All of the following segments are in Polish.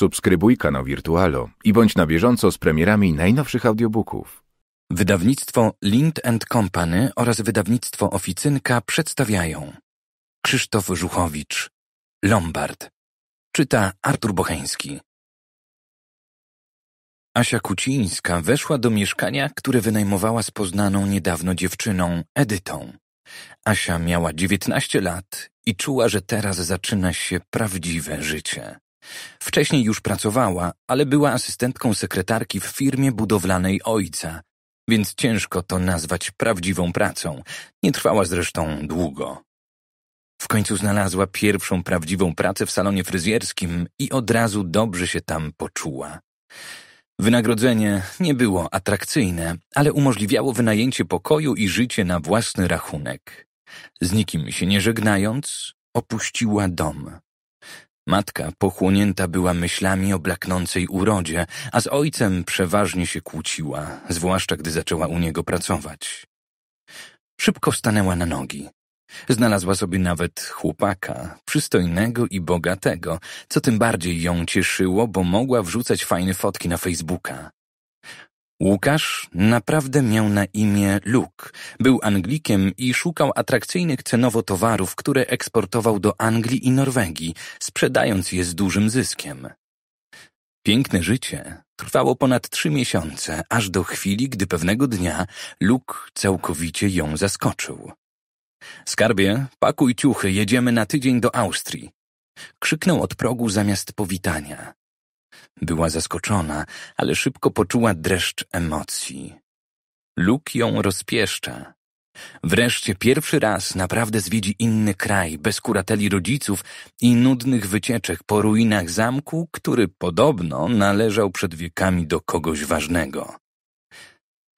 Subskrybuj kanał Wirtualo i bądź na bieżąco z premierami najnowszych audiobooków. Wydawnictwo Lind Company oraz wydawnictwo Oficynka przedstawiają Krzysztof Żuchowicz Lombard Czyta Artur Bocheński Asia Kucińska weszła do mieszkania, które wynajmowała z poznaną niedawno dziewczyną, Edytą. Asia miała 19 lat i czuła, że teraz zaczyna się prawdziwe życie. Wcześniej już pracowała, ale była asystentką sekretarki w firmie budowlanej ojca, więc ciężko to nazwać prawdziwą pracą. Nie trwała zresztą długo. W końcu znalazła pierwszą prawdziwą pracę w salonie fryzjerskim i od razu dobrze się tam poczuła. Wynagrodzenie nie było atrakcyjne, ale umożliwiało wynajęcie pokoju i życie na własny rachunek. Z nikim się nie żegnając, opuściła dom. Matka pochłonięta była myślami o blaknącej urodzie, a z ojcem przeważnie się kłóciła, zwłaszcza gdy zaczęła u niego pracować. Szybko stanęła na nogi. Znalazła sobie nawet chłopaka, przystojnego i bogatego, co tym bardziej ją cieszyło, bo mogła wrzucać fajne fotki na Facebooka. Łukasz naprawdę miał na imię Luke, był Anglikiem i szukał atrakcyjnych cenowo towarów, które eksportował do Anglii i Norwegii, sprzedając je z dużym zyskiem. Piękne życie trwało ponad trzy miesiące, aż do chwili, gdy pewnego dnia Luke całkowicie ją zaskoczył. Skarbie, pakuj ciuchy, jedziemy na tydzień do Austrii. Krzyknął od progu zamiast powitania. Była zaskoczona, ale szybko poczuła dreszcz emocji. Luk ją rozpieszcza. Wreszcie pierwszy raz naprawdę zwiedzi inny kraj, bez kurateli rodziców i nudnych wycieczek po ruinach zamku, który podobno należał przed wiekami do kogoś ważnego.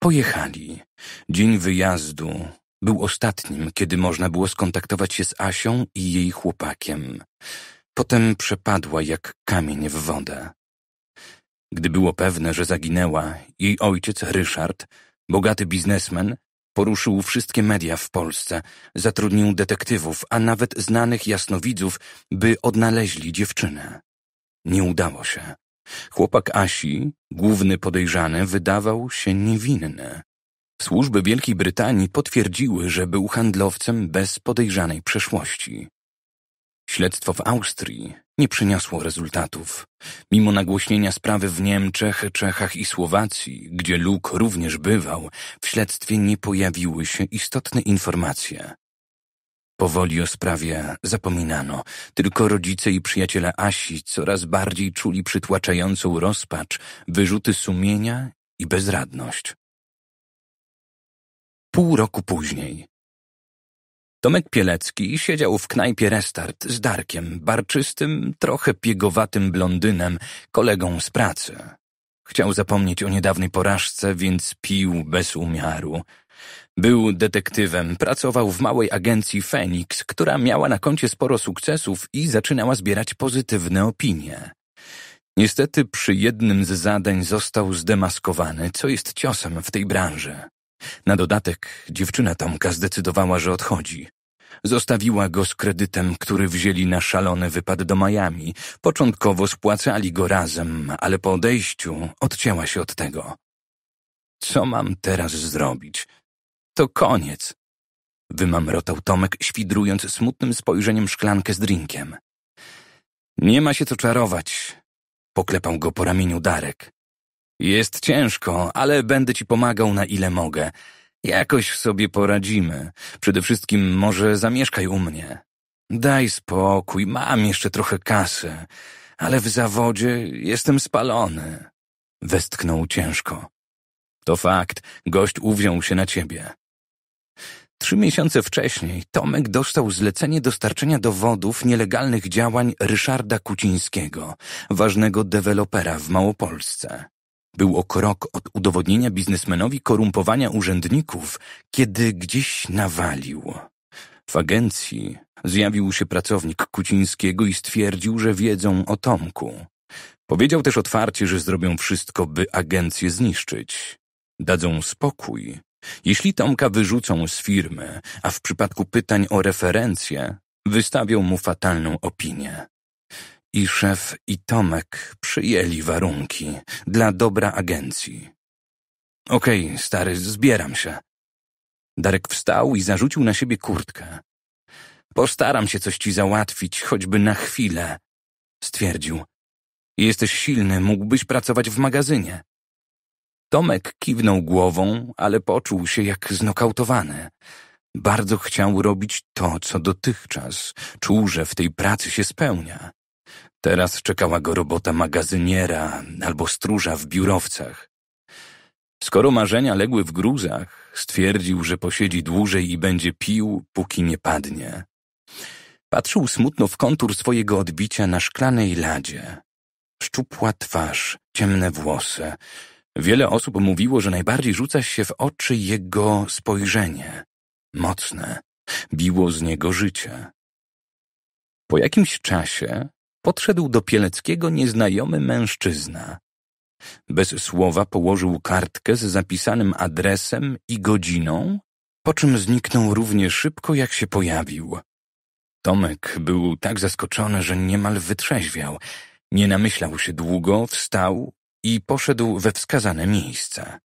Pojechali. Dzień wyjazdu był ostatnim, kiedy można było skontaktować się z Asią i jej chłopakiem. Potem przepadła jak kamień w wodę. Gdy było pewne, że zaginęła, jej ojciec Ryszard, bogaty biznesmen, poruszył wszystkie media w Polsce, zatrudnił detektywów, a nawet znanych jasnowidzów, by odnaleźli dziewczynę. Nie udało się. Chłopak Asi, główny podejrzany, wydawał się niewinny. Służby Wielkiej Brytanii potwierdziły, że był handlowcem bez podejrzanej przeszłości. Śledztwo w Austrii nie przyniosło rezultatów. Mimo nagłośnienia sprawy w Niemczech, Czechach i Słowacji, gdzie Luk również bywał, w śledztwie nie pojawiły się istotne informacje. Powoli o sprawie zapominano. Tylko rodzice i przyjaciele Asi coraz bardziej czuli przytłaczającą rozpacz, wyrzuty sumienia i bezradność. Pół roku później Tomek Pielecki siedział w knajpie Restart z Darkiem, barczystym, trochę piegowatym blondynem, kolegą z pracy. Chciał zapomnieć o niedawnej porażce, więc pił bez umiaru. Był detektywem, pracował w małej agencji Phoenix, która miała na koncie sporo sukcesów i zaczynała zbierać pozytywne opinie. Niestety przy jednym z zadań został zdemaskowany, co jest ciosem w tej branży. Na dodatek dziewczyna Tomka zdecydowała, że odchodzi. Zostawiła go z kredytem, który wzięli na szalony wypad do Miami. Początkowo spłacali go razem, ale po odejściu odcięła się od tego. Co mam teraz zrobić? To koniec. Wymamrotał Tomek, świdrując smutnym spojrzeniem szklankę z drinkiem. Nie ma się co czarować. Poklepał go po ramieniu Darek. Jest ciężko, ale będę ci pomagał na ile mogę. Jakoś sobie poradzimy. Przede wszystkim może zamieszkaj u mnie. Daj spokój, mam jeszcze trochę kasy, ale w zawodzie jestem spalony. Westchnął ciężko. To fakt, gość uwziął się na ciebie. Trzy miesiące wcześniej Tomek dostał zlecenie dostarczenia dowodów nielegalnych działań Ryszarda Kucińskiego, ważnego dewelopera w Małopolsce. Był o krok od udowodnienia biznesmenowi korumpowania urzędników, kiedy gdzieś nawalił. W agencji zjawił się pracownik Kucińskiego i stwierdził, że wiedzą o Tomku. Powiedział też otwarcie, że zrobią wszystko, by agencję zniszczyć. Dadzą spokój, jeśli Tomka wyrzucą z firmy, a w przypadku pytań o referencje, wystawią mu fatalną opinię. I szef, i Tomek przyjęli warunki dla dobra agencji. Okej, okay, stary, zbieram się. Darek wstał i zarzucił na siebie kurtkę. Postaram się coś ci załatwić, choćby na chwilę, stwierdził. Jesteś silny, mógłbyś pracować w magazynie. Tomek kiwnął głową, ale poczuł się jak znokautowany. Bardzo chciał robić to, co dotychczas. Czuł, że w tej pracy się spełnia. Teraz czekała go robota magazyniera albo stróża w biurowcach. Skoro marzenia legły w gruzach, stwierdził, że posiedzi dłużej i będzie pił, póki nie padnie. Patrzył smutno w kontur swojego odbicia na szklanej ladzie. Szczupła twarz, ciemne włosy. Wiele osób mówiło, że najbardziej rzuca się w oczy jego spojrzenie. Mocne. Biło z niego życie. Po jakimś czasie Podszedł do Pieleckiego nieznajomy mężczyzna. Bez słowa położył kartkę z zapisanym adresem i godziną, po czym zniknął równie szybko, jak się pojawił. Tomek był tak zaskoczony, że niemal wytrzeźwiał. Nie namyślał się długo, wstał i poszedł we wskazane miejsce.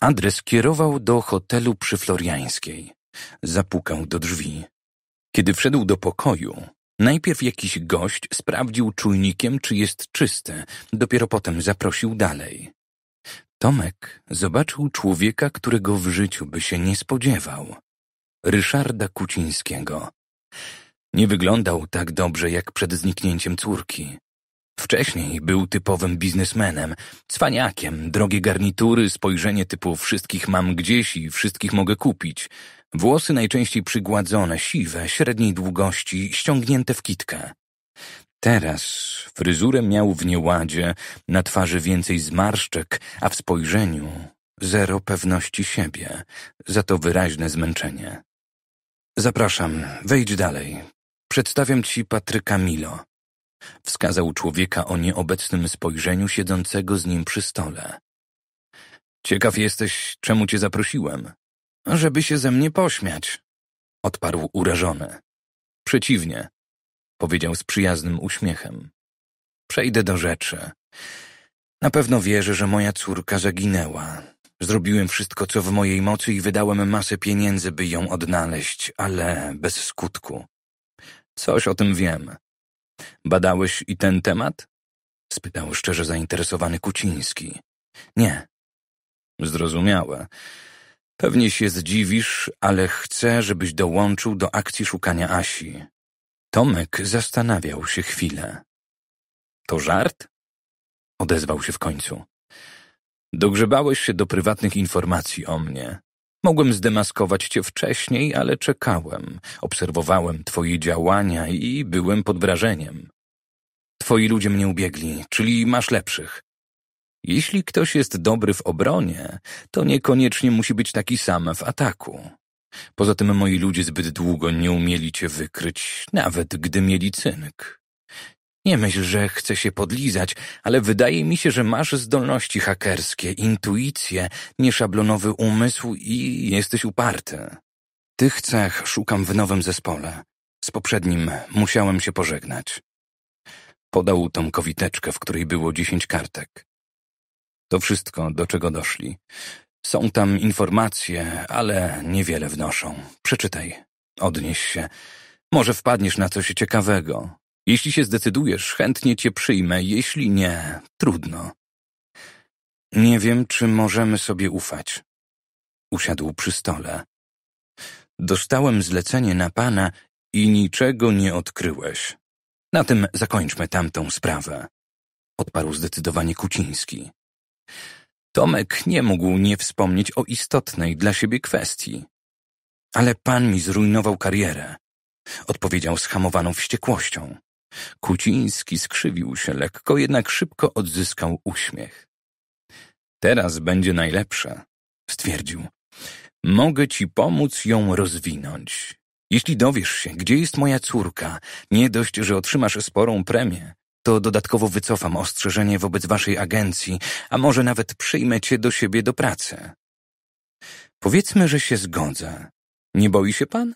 Adres kierował do hotelu przy Floriańskiej. Zapukał do drzwi. Kiedy wszedł do pokoju, Najpierw jakiś gość sprawdził czujnikiem, czy jest czyste, dopiero potem zaprosił dalej. Tomek zobaczył człowieka, którego w życiu by się nie spodziewał. Ryszarda Kucińskiego. Nie wyglądał tak dobrze jak przed zniknięciem córki. Wcześniej był typowym biznesmenem, cwaniakiem, drogie garnitury, spojrzenie typu wszystkich mam gdzieś i wszystkich mogę kupić. Włosy najczęściej przygładzone, siwe, średniej długości, ściągnięte w kitkę. Teraz fryzurę miał w nieładzie, na twarzy więcej zmarszczek, a w spojrzeniu zero pewności siebie, za to wyraźne zmęczenie. Zapraszam, wejdź dalej. Przedstawiam ci Patryka Milo. Wskazał człowieka o nieobecnym spojrzeniu siedzącego z nim przy stole. Ciekaw jesteś, czemu cię zaprosiłem? Żeby się ze mnie pośmiać, odparł urażony. Przeciwnie, powiedział z przyjaznym uśmiechem. Przejdę do rzeczy. Na pewno wierzę, że moja córka zaginęła. Zrobiłem wszystko, co w mojej mocy i wydałem masę pieniędzy, by ją odnaleźć, ale bez skutku. Coś o tym wiem. Badałeś i ten temat? spytał szczerze zainteresowany Kuciński. Nie. Zrozumiałe. Pewnie się zdziwisz, ale chcę, żebyś dołączył do akcji szukania Asi. Tomek zastanawiał się chwilę. To żart? Odezwał się w końcu. Dogrzebałeś się do prywatnych informacji o mnie. Mogłem zdemaskować cię wcześniej, ale czekałem. Obserwowałem twoje działania i byłem pod wrażeniem. Twoi ludzie mnie ubiegli, czyli masz lepszych. Jeśli ktoś jest dobry w obronie, to niekoniecznie musi być taki sam w ataku. Poza tym moi ludzie zbyt długo nie umieli cię wykryć, nawet gdy mieli cynk. Nie myśl, że chcę się podlizać, ale wydaje mi się, że masz zdolności hakerskie, intuicję, nieszablonowy umysł i jesteś uparty. Tych cech szukam w nowym zespole. Z poprzednim musiałem się pożegnać. Podał Tomkowi teczkę, w której było dziesięć kartek. To wszystko, do czego doszli. Są tam informacje, ale niewiele wnoszą. Przeczytaj, odnieś się. Może wpadniesz na coś ciekawego. Jeśli się zdecydujesz, chętnie cię przyjmę, jeśli nie, trudno. Nie wiem, czy możemy sobie ufać. Usiadł przy stole. Dostałem zlecenie na pana i niczego nie odkryłeś. Na tym zakończmy tamtą sprawę. Odparł zdecydowanie Kuciński. Tomek nie mógł nie wspomnieć o istotnej dla siebie kwestii. Ale pan mi zrujnował karierę, odpowiedział z hamowaną wściekłością. Kuciński skrzywił się lekko, jednak szybko odzyskał uśmiech. Teraz będzie najlepsze, stwierdził. Mogę ci pomóc ją rozwinąć. Jeśli dowiesz się, gdzie jest moja córka, nie dość, że otrzymasz sporą premię, to dodatkowo wycofam ostrzeżenie wobec waszej agencji, a może nawet przyjmę cię do siebie do pracy. Powiedzmy, że się zgodzę. Nie boi się pan?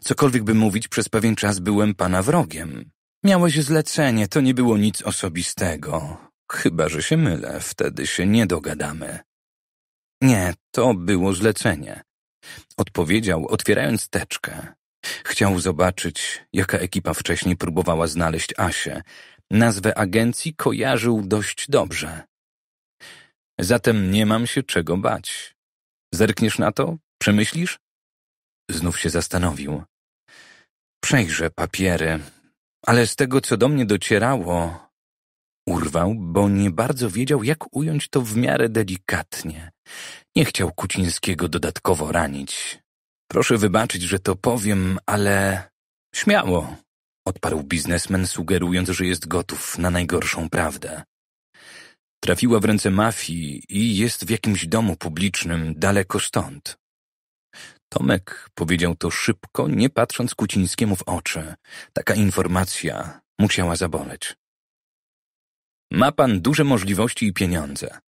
Cokolwiek by mówić, przez pewien czas byłem pana wrogiem. Miałeś zlecenie, to nie było nic osobistego. Chyba, że się mylę, wtedy się nie dogadamy. Nie, to było zlecenie. Odpowiedział, otwierając teczkę. Chciał zobaczyć, jaka ekipa wcześniej próbowała znaleźć Asię. Nazwę agencji kojarzył dość dobrze. Zatem nie mam się czego bać. Zerkniesz na to? Przemyślisz? Znów się zastanowił. Przejrzę papiery, ale z tego, co do mnie docierało, urwał, bo nie bardzo wiedział, jak ująć to w miarę delikatnie. Nie chciał Kucińskiego dodatkowo ranić. Proszę wybaczyć, że to powiem, ale śmiało, odparł biznesmen, sugerując, że jest gotów na najgorszą prawdę. Trafiła w ręce mafii i jest w jakimś domu publicznym daleko stąd. Tomek powiedział to szybko, nie patrząc Kucińskiemu w oczy. Taka informacja musiała zaboleć. Ma pan duże możliwości i pieniądze.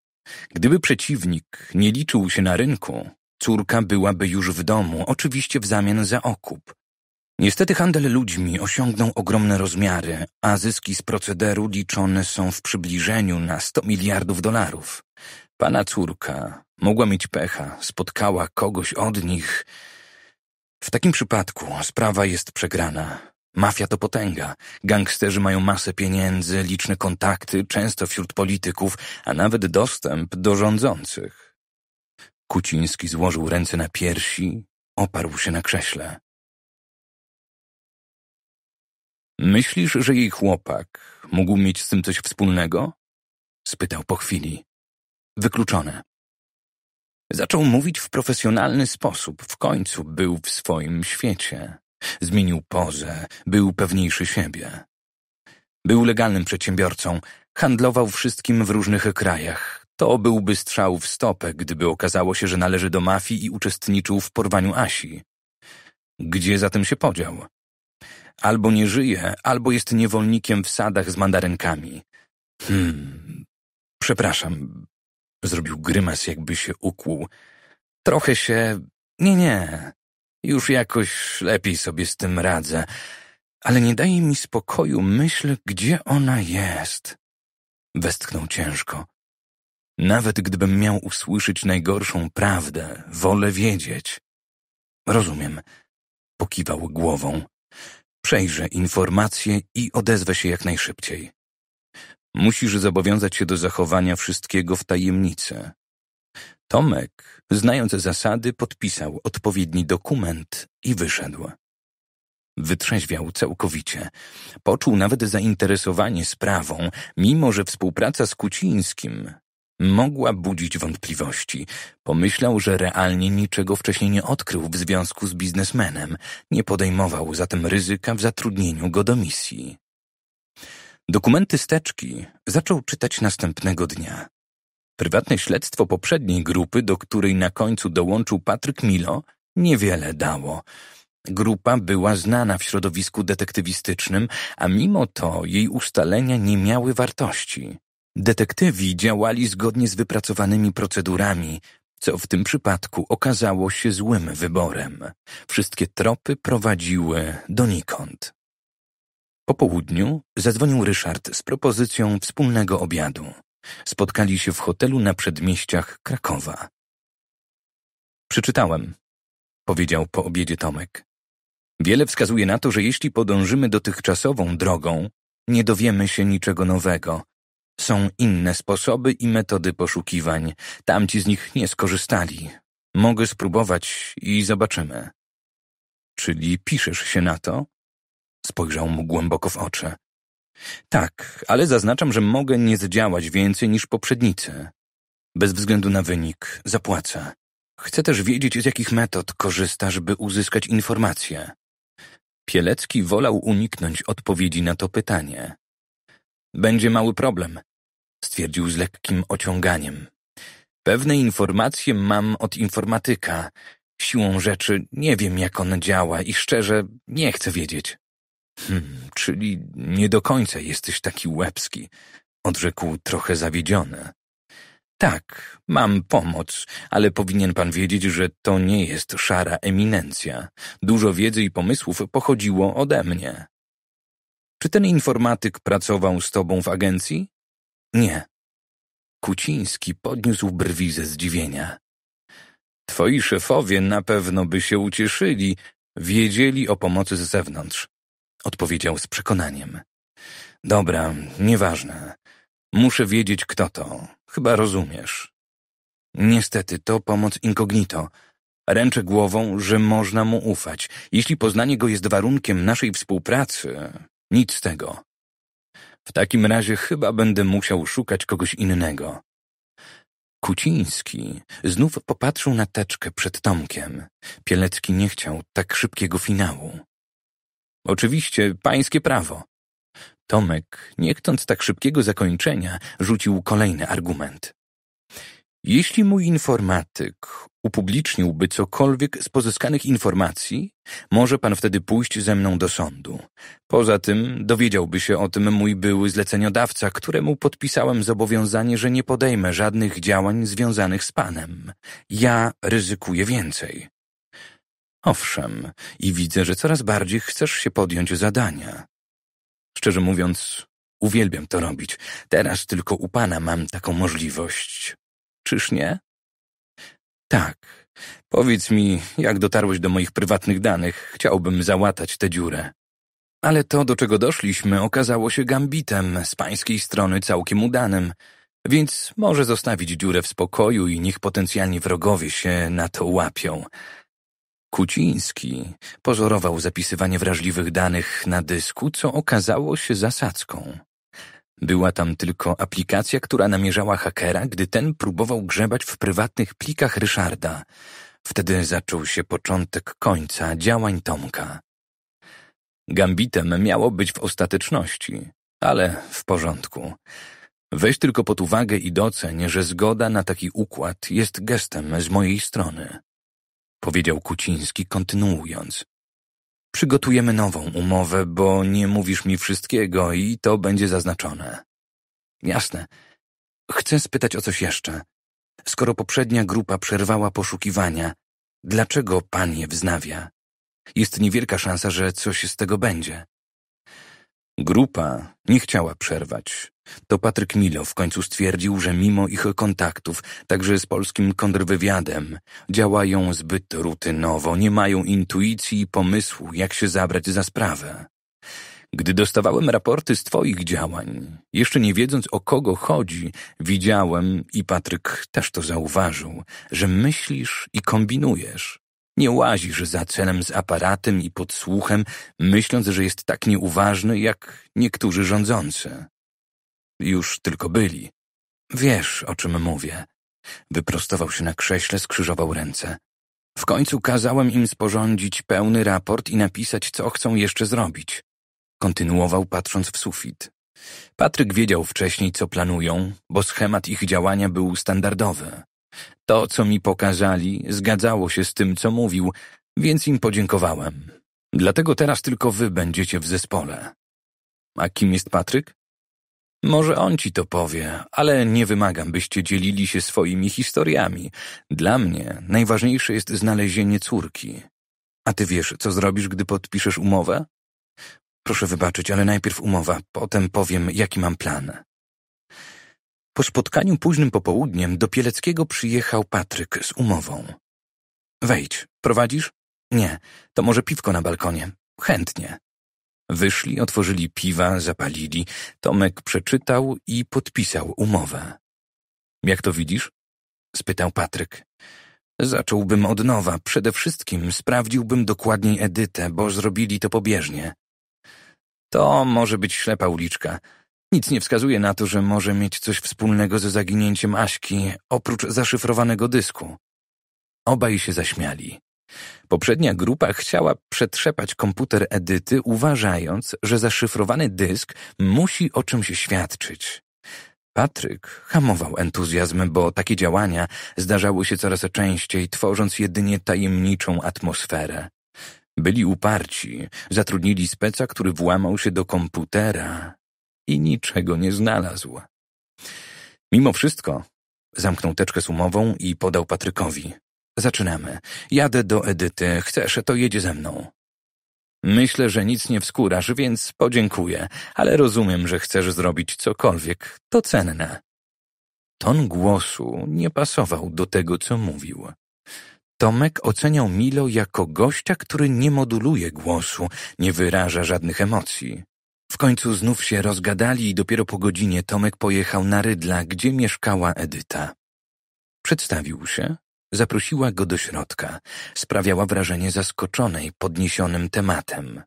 Gdyby przeciwnik nie liczył się na rynku, córka byłaby już w domu, oczywiście w zamian za okup. Niestety handel ludźmi osiągnął ogromne rozmiary, a zyski z procederu liczone są w przybliżeniu na 100 miliardów dolarów. Pana córka Mogła mieć pecha, spotkała kogoś od nich. W takim przypadku sprawa jest przegrana. Mafia to potęga. Gangsterzy mają masę pieniędzy, liczne kontakty, często wśród polityków, a nawet dostęp do rządzących. Kuciński złożył ręce na piersi, oparł się na krześle. Myślisz, że jej chłopak mógł mieć z tym coś wspólnego? spytał po chwili. Wykluczone. Zaczął mówić w profesjonalny sposób, w końcu był w swoim świecie. Zmienił pozę, był pewniejszy siebie. Był legalnym przedsiębiorcą, handlował wszystkim w różnych krajach. To byłby strzał w stopę, gdyby okazało się, że należy do mafii i uczestniczył w porwaniu Asi. Gdzie zatem się podział? Albo nie żyje, albo jest niewolnikiem w sadach z mandarynkami. Hmm. Przepraszam, Zrobił grymas, jakby się ukłuł. Trochę się... Nie, nie. Już jakoś lepiej sobie z tym radzę. Ale nie daje mi spokoju myśl, gdzie ona jest. Westchnął ciężko. Nawet gdybym miał usłyszeć najgorszą prawdę, wolę wiedzieć. Rozumiem. Pokiwał głową. Przejrzę informacje i odezwę się jak najszybciej. Musisz zobowiązać się do zachowania wszystkiego w tajemnicy. Tomek, znając zasady, podpisał odpowiedni dokument i wyszedł. Wytrzeźwiał całkowicie. Poczuł nawet zainteresowanie sprawą, mimo że współpraca z Kucińskim mogła budzić wątpliwości. Pomyślał, że realnie niczego wcześniej nie odkrył w związku z biznesmenem. Nie podejmował zatem ryzyka w zatrudnieniu go do misji. Dokumenty steczki zaczął czytać następnego dnia. Prywatne śledztwo poprzedniej grupy, do której na końcu dołączył Patryk Milo, niewiele dało. Grupa była znana w środowisku detektywistycznym, a mimo to jej ustalenia nie miały wartości. Detektywi działali zgodnie z wypracowanymi procedurami, co w tym przypadku okazało się złym wyborem. Wszystkie tropy prowadziły donikąd. Po południu zadzwonił Ryszard z propozycją wspólnego obiadu. Spotkali się w hotelu na przedmieściach Krakowa. Przeczytałem, powiedział po obiedzie Tomek. Wiele wskazuje na to, że jeśli podążymy dotychczasową drogą, nie dowiemy się niczego nowego. Są inne sposoby i metody poszukiwań. Tamci z nich nie skorzystali. Mogę spróbować i zobaczymy. Czyli piszesz się na to? Spojrzał mu głęboko w oczy. Tak, ale zaznaczam, że mogę nie zdziałać więcej niż poprzednicy. Bez względu na wynik, zapłacę. Chcę też wiedzieć, z jakich metod korzystasz, by uzyskać informacje. Pielecki wolał uniknąć odpowiedzi na to pytanie. Będzie mały problem, stwierdził z lekkim ociąganiem. Pewne informacje mam od informatyka. Siłą rzeczy nie wiem, jak on działa i szczerze nie chcę wiedzieć. Hmm, czyli nie do końca jesteś taki łebski, odrzekł trochę zawiedziony. Tak, mam pomoc, ale powinien pan wiedzieć, że to nie jest szara eminencja. Dużo wiedzy i pomysłów pochodziło ode mnie. Czy ten informatyk pracował z tobą w agencji? Nie. Kuciński podniósł brwi ze zdziwienia. Twoi szefowie na pewno by się ucieszyli, wiedzieli o pomocy z zewnątrz. Odpowiedział z przekonaniem. Dobra, nieważne. Muszę wiedzieć, kto to. Chyba rozumiesz. Niestety, to pomoc incognito. Ręczę głową, że można mu ufać. Jeśli poznanie go jest warunkiem naszej współpracy, nic z tego. W takim razie chyba będę musiał szukać kogoś innego. Kuciński znów popatrzył na teczkę przed Tomkiem. Pielecki nie chciał tak szybkiego finału. Oczywiście, pańskie prawo. Tomek, nie chcąc tak szybkiego zakończenia, rzucił kolejny argument. Jeśli mój informatyk upubliczniłby cokolwiek z pozyskanych informacji, może pan wtedy pójść ze mną do sądu. Poza tym dowiedziałby się o tym mój były zleceniodawca, któremu podpisałem zobowiązanie, że nie podejmę żadnych działań związanych z panem. Ja ryzykuję więcej. Owszem, i widzę, że coraz bardziej chcesz się podjąć zadania. Szczerze mówiąc, uwielbiam to robić. Teraz tylko u pana mam taką możliwość. Czyż nie? Tak. Powiedz mi, jak dotarłeś do moich prywatnych danych. Chciałbym załatać tę dziurę. Ale to, do czego doszliśmy, okazało się gambitem, z pańskiej strony całkiem udanym. Więc może zostawić dziurę w spokoju i niech potencjalni wrogowie się na to łapią. Kuciński pozorował zapisywanie wrażliwych danych na dysku, co okazało się zasadzką. Była tam tylko aplikacja, która namierzała hakera, gdy ten próbował grzebać w prywatnych plikach Ryszarda. Wtedy zaczął się początek końca działań Tomka. Gambitem miało być w ostateczności, ale w porządku. Weź tylko pod uwagę i docenię, że zgoda na taki układ jest gestem z mojej strony powiedział Kuciński kontynuując. Przygotujemy nową umowę, bo nie mówisz mi wszystkiego i to będzie zaznaczone. Jasne. Chcę spytać o coś jeszcze. Skoro poprzednia grupa przerwała poszukiwania, dlaczego pan je wznawia? Jest niewielka szansa, że coś z tego będzie. Grupa nie chciała przerwać to Patryk Milo w końcu stwierdził, że mimo ich kontaktów, także z polskim kontrwywiadem, działają zbyt rutynowo, nie mają intuicji i pomysłu, jak się zabrać za sprawę. Gdy dostawałem raporty z Twoich działań, jeszcze nie wiedząc o kogo chodzi, widziałem, i Patryk też to zauważył, że myślisz i kombinujesz. Nie łazisz za celem z aparatem i podsłuchem, myśląc, że jest tak nieuważny jak niektórzy rządzący. Już tylko byli. Wiesz, o czym mówię. Wyprostował się na krześle, skrzyżował ręce. W końcu kazałem im sporządzić pełny raport i napisać, co chcą jeszcze zrobić. Kontynuował patrząc w sufit. Patryk wiedział wcześniej, co planują, bo schemat ich działania był standardowy. To, co mi pokazali, zgadzało się z tym, co mówił, więc im podziękowałem. Dlatego teraz tylko wy będziecie w zespole. A kim jest Patryk? Może on ci to powie, ale nie wymagam, byście dzielili się swoimi historiami. Dla mnie najważniejsze jest znalezienie córki. A ty wiesz, co zrobisz, gdy podpiszesz umowę? Proszę wybaczyć, ale najpierw umowa, potem powiem, jaki mam plan. Po spotkaniu późnym popołudniem do Pieleckiego przyjechał Patryk z umową. Wejdź, prowadzisz? Nie, to może piwko na balkonie. Chętnie. Wyszli, otworzyli piwa, zapalili. Tomek przeczytał i podpisał umowę. Jak to widzisz? spytał Patryk. Zacząłbym od nowa. Przede wszystkim sprawdziłbym dokładniej Edytę, bo zrobili to pobieżnie. To może być ślepa uliczka. Nic nie wskazuje na to, że może mieć coś wspólnego ze zaginięciem Aśki, oprócz zaszyfrowanego dysku. Obaj się zaśmiali. Poprzednia grupa chciała przetrzepać komputer Edyty, uważając, że zaszyfrowany dysk musi o czymś świadczyć. Patryk hamował entuzjazm, bo takie działania zdarzały się coraz częściej, tworząc jedynie tajemniczą atmosferę. Byli uparci, zatrudnili speca, który włamał się do komputera i niczego nie znalazł. Mimo wszystko zamknął teczkę sumową i podał Patrykowi. Zaczynamy. Jadę do Edyty. Chcesz, to jedź ze mną. Myślę, że nic nie wskurasz, więc podziękuję, ale rozumiem, że chcesz zrobić cokolwiek. To cenne. Ton głosu nie pasował do tego, co mówił. Tomek oceniał Milo jako gościa, który nie moduluje głosu, nie wyraża żadnych emocji. W końcu znów się rozgadali i dopiero po godzinie Tomek pojechał na Rydla, gdzie mieszkała Edyta. Przedstawił się, Zaprosiła go do środka. Sprawiała wrażenie zaskoczonej podniesionym tematem.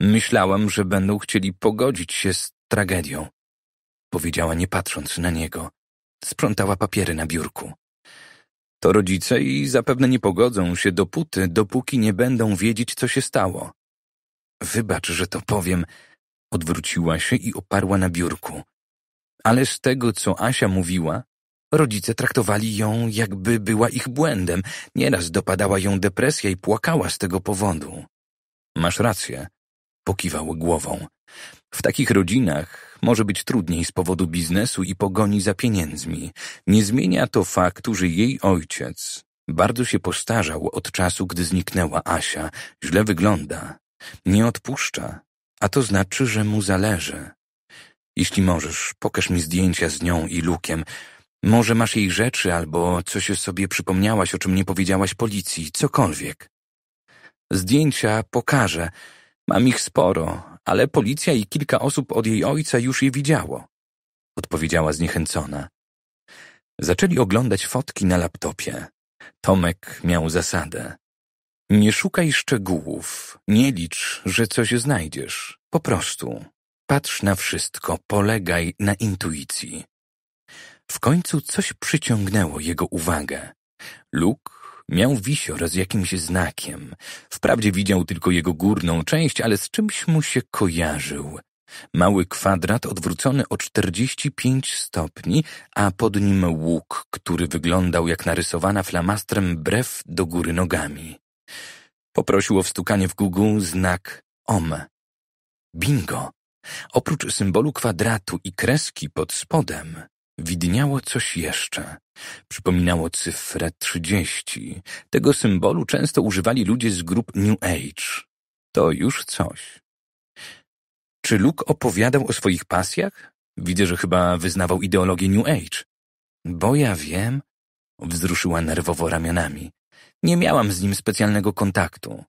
Myślałam, że będą chcieli pogodzić się z tragedią, powiedziała nie patrząc na niego. Sprzątała papiery na biurku. To rodzice i zapewne nie pogodzą się dopóty, dopóki nie będą wiedzieć, co się stało. Wybacz, że to powiem. Odwróciła się i oparła na biurku. Ale z tego, co Asia mówiła, Rodzice traktowali ją, jakby była ich błędem. Nieraz dopadała ją depresja i płakała z tego powodu. Masz rację, pokiwał głową. W takich rodzinach może być trudniej z powodu biznesu i pogoni za pieniędzmi. Nie zmienia to faktu, że jej ojciec bardzo się postarzał od czasu, gdy zniknęła Asia. Źle wygląda. Nie odpuszcza. A to znaczy, że mu zależy. Jeśli możesz, pokaż mi zdjęcia z nią i Lukiem. Może masz jej rzeczy albo coś o sobie przypomniałaś, o czym nie powiedziałaś policji, cokolwiek. Zdjęcia pokażę. Mam ich sporo, ale policja i kilka osób od jej ojca już je widziało. Odpowiedziała zniechęcona. Zaczęli oglądać fotki na laptopie. Tomek miał zasadę. Nie szukaj szczegółów, nie licz, że coś znajdziesz. Po prostu patrz na wszystko, polegaj na intuicji. W końcu coś przyciągnęło jego uwagę. Luke miał wisior z jakimś znakiem. Wprawdzie widział tylko jego górną część, ale z czymś mu się kojarzył. Mały kwadrat odwrócony o 45 stopni, a pod nim łuk, który wyglądał jak narysowana flamastrem brew do góry nogami. Poprosił o wstukanie w Google znak OM. Bingo! Oprócz symbolu kwadratu i kreski pod spodem, Widniało coś jeszcze. Przypominało cyfrę trzydzieści. Tego symbolu często używali ludzie z grup New Age. To już coś. Czy Luke opowiadał o swoich pasjach? Widzę, że chyba wyznawał ideologię New Age. Bo ja wiem, wzruszyła nerwowo ramionami. Nie miałam z nim specjalnego kontaktu.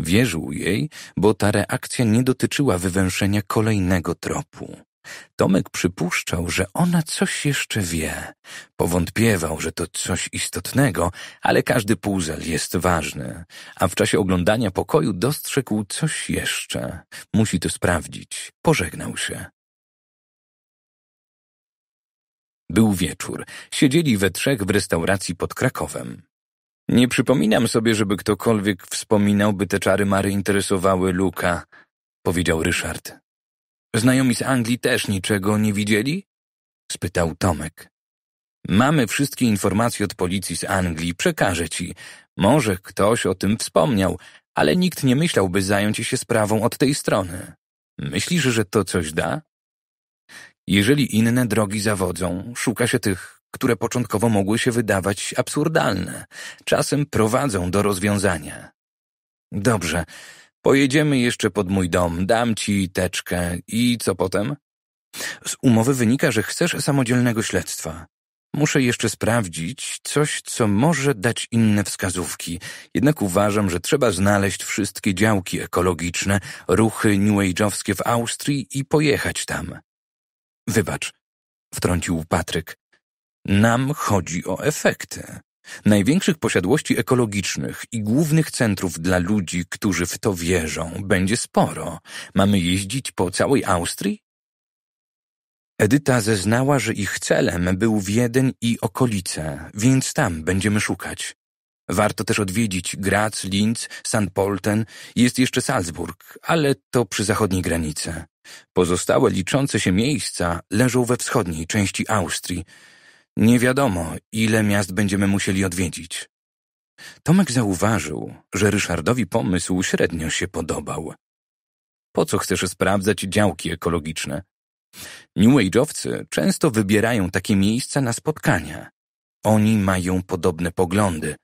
Wierzył jej, bo ta reakcja nie dotyczyła wywęszenia kolejnego tropu. Tomek przypuszczał, że ona coś jeszcze wie. Powątpiewał, że to coś istotnego, ale każdy puzel jest ważny, a w czasie oglądania pokoju dostrzegł coś jeszcze. Musi to sprawdzić. Pożegnał się. Był wieczór. Siedzieli we trzech w restauracji pod Krakowem. Nie przypominam sobie, żeby ktokolwiek wspominał, by te czary Mary interesowały Luka, powiedział Ryszard. Znajomi z Anglii też niczego nie widzieli? spytał Tomek. Mamy wszystkie informacje od policji z Anglii, przekażę ci. Może ktoś o tym wspomniał, ale nikt nie myślałby zająć się sprawą od tej strony. Myślisz, że to coś da? Jeżeli inne drogi zawodzą, szuka się tych, które początkowo mogły się wydawać absurdalne. Czasem prowadzą do rozwiązania. Dobrze, Pojedziemy jeszcze pod mój dom, dam ci teczkę i co potem? Z umowy wynika, że chcesz samodzielnego śledztwa. Muszę jeszcze sprawdzić coś, co może dać inne wskazówki. Jednak uważam, że trzeba znaleźć wszystkie działki ekologiczne, ruchy new age'owskie w Austrii i pojechać tam. Wybacz, wtrącił Patryk. Nam chodzi o efekty. Największych posiadłości ekologicznych i głównych centrów dla ludzi, którzy w to wierzą, będzie sporo. Mamy jeździć po całej Austrii? Edyta zeznała, że ich celem był Wiedeń i okolice, więc tam będziemy szukać. Warto też odwiedzić Graz, Linz, St. Polten, jest jeszcze Salzburg, ale to przy zachodniej granicy. Pozostałe liczące się miejsca leżą we wschodniej części Austrii, nie wiadomo, ile miast będziemy musieli odwiedzić. Tomek zauważył, że Ryszardowi pomysł średnio się podobał. Po co chcesz sprawdzać działki ekologiczne? New Age'owcy często wybierają takie miejsca na spotkania. Oni mają podobne poglądy.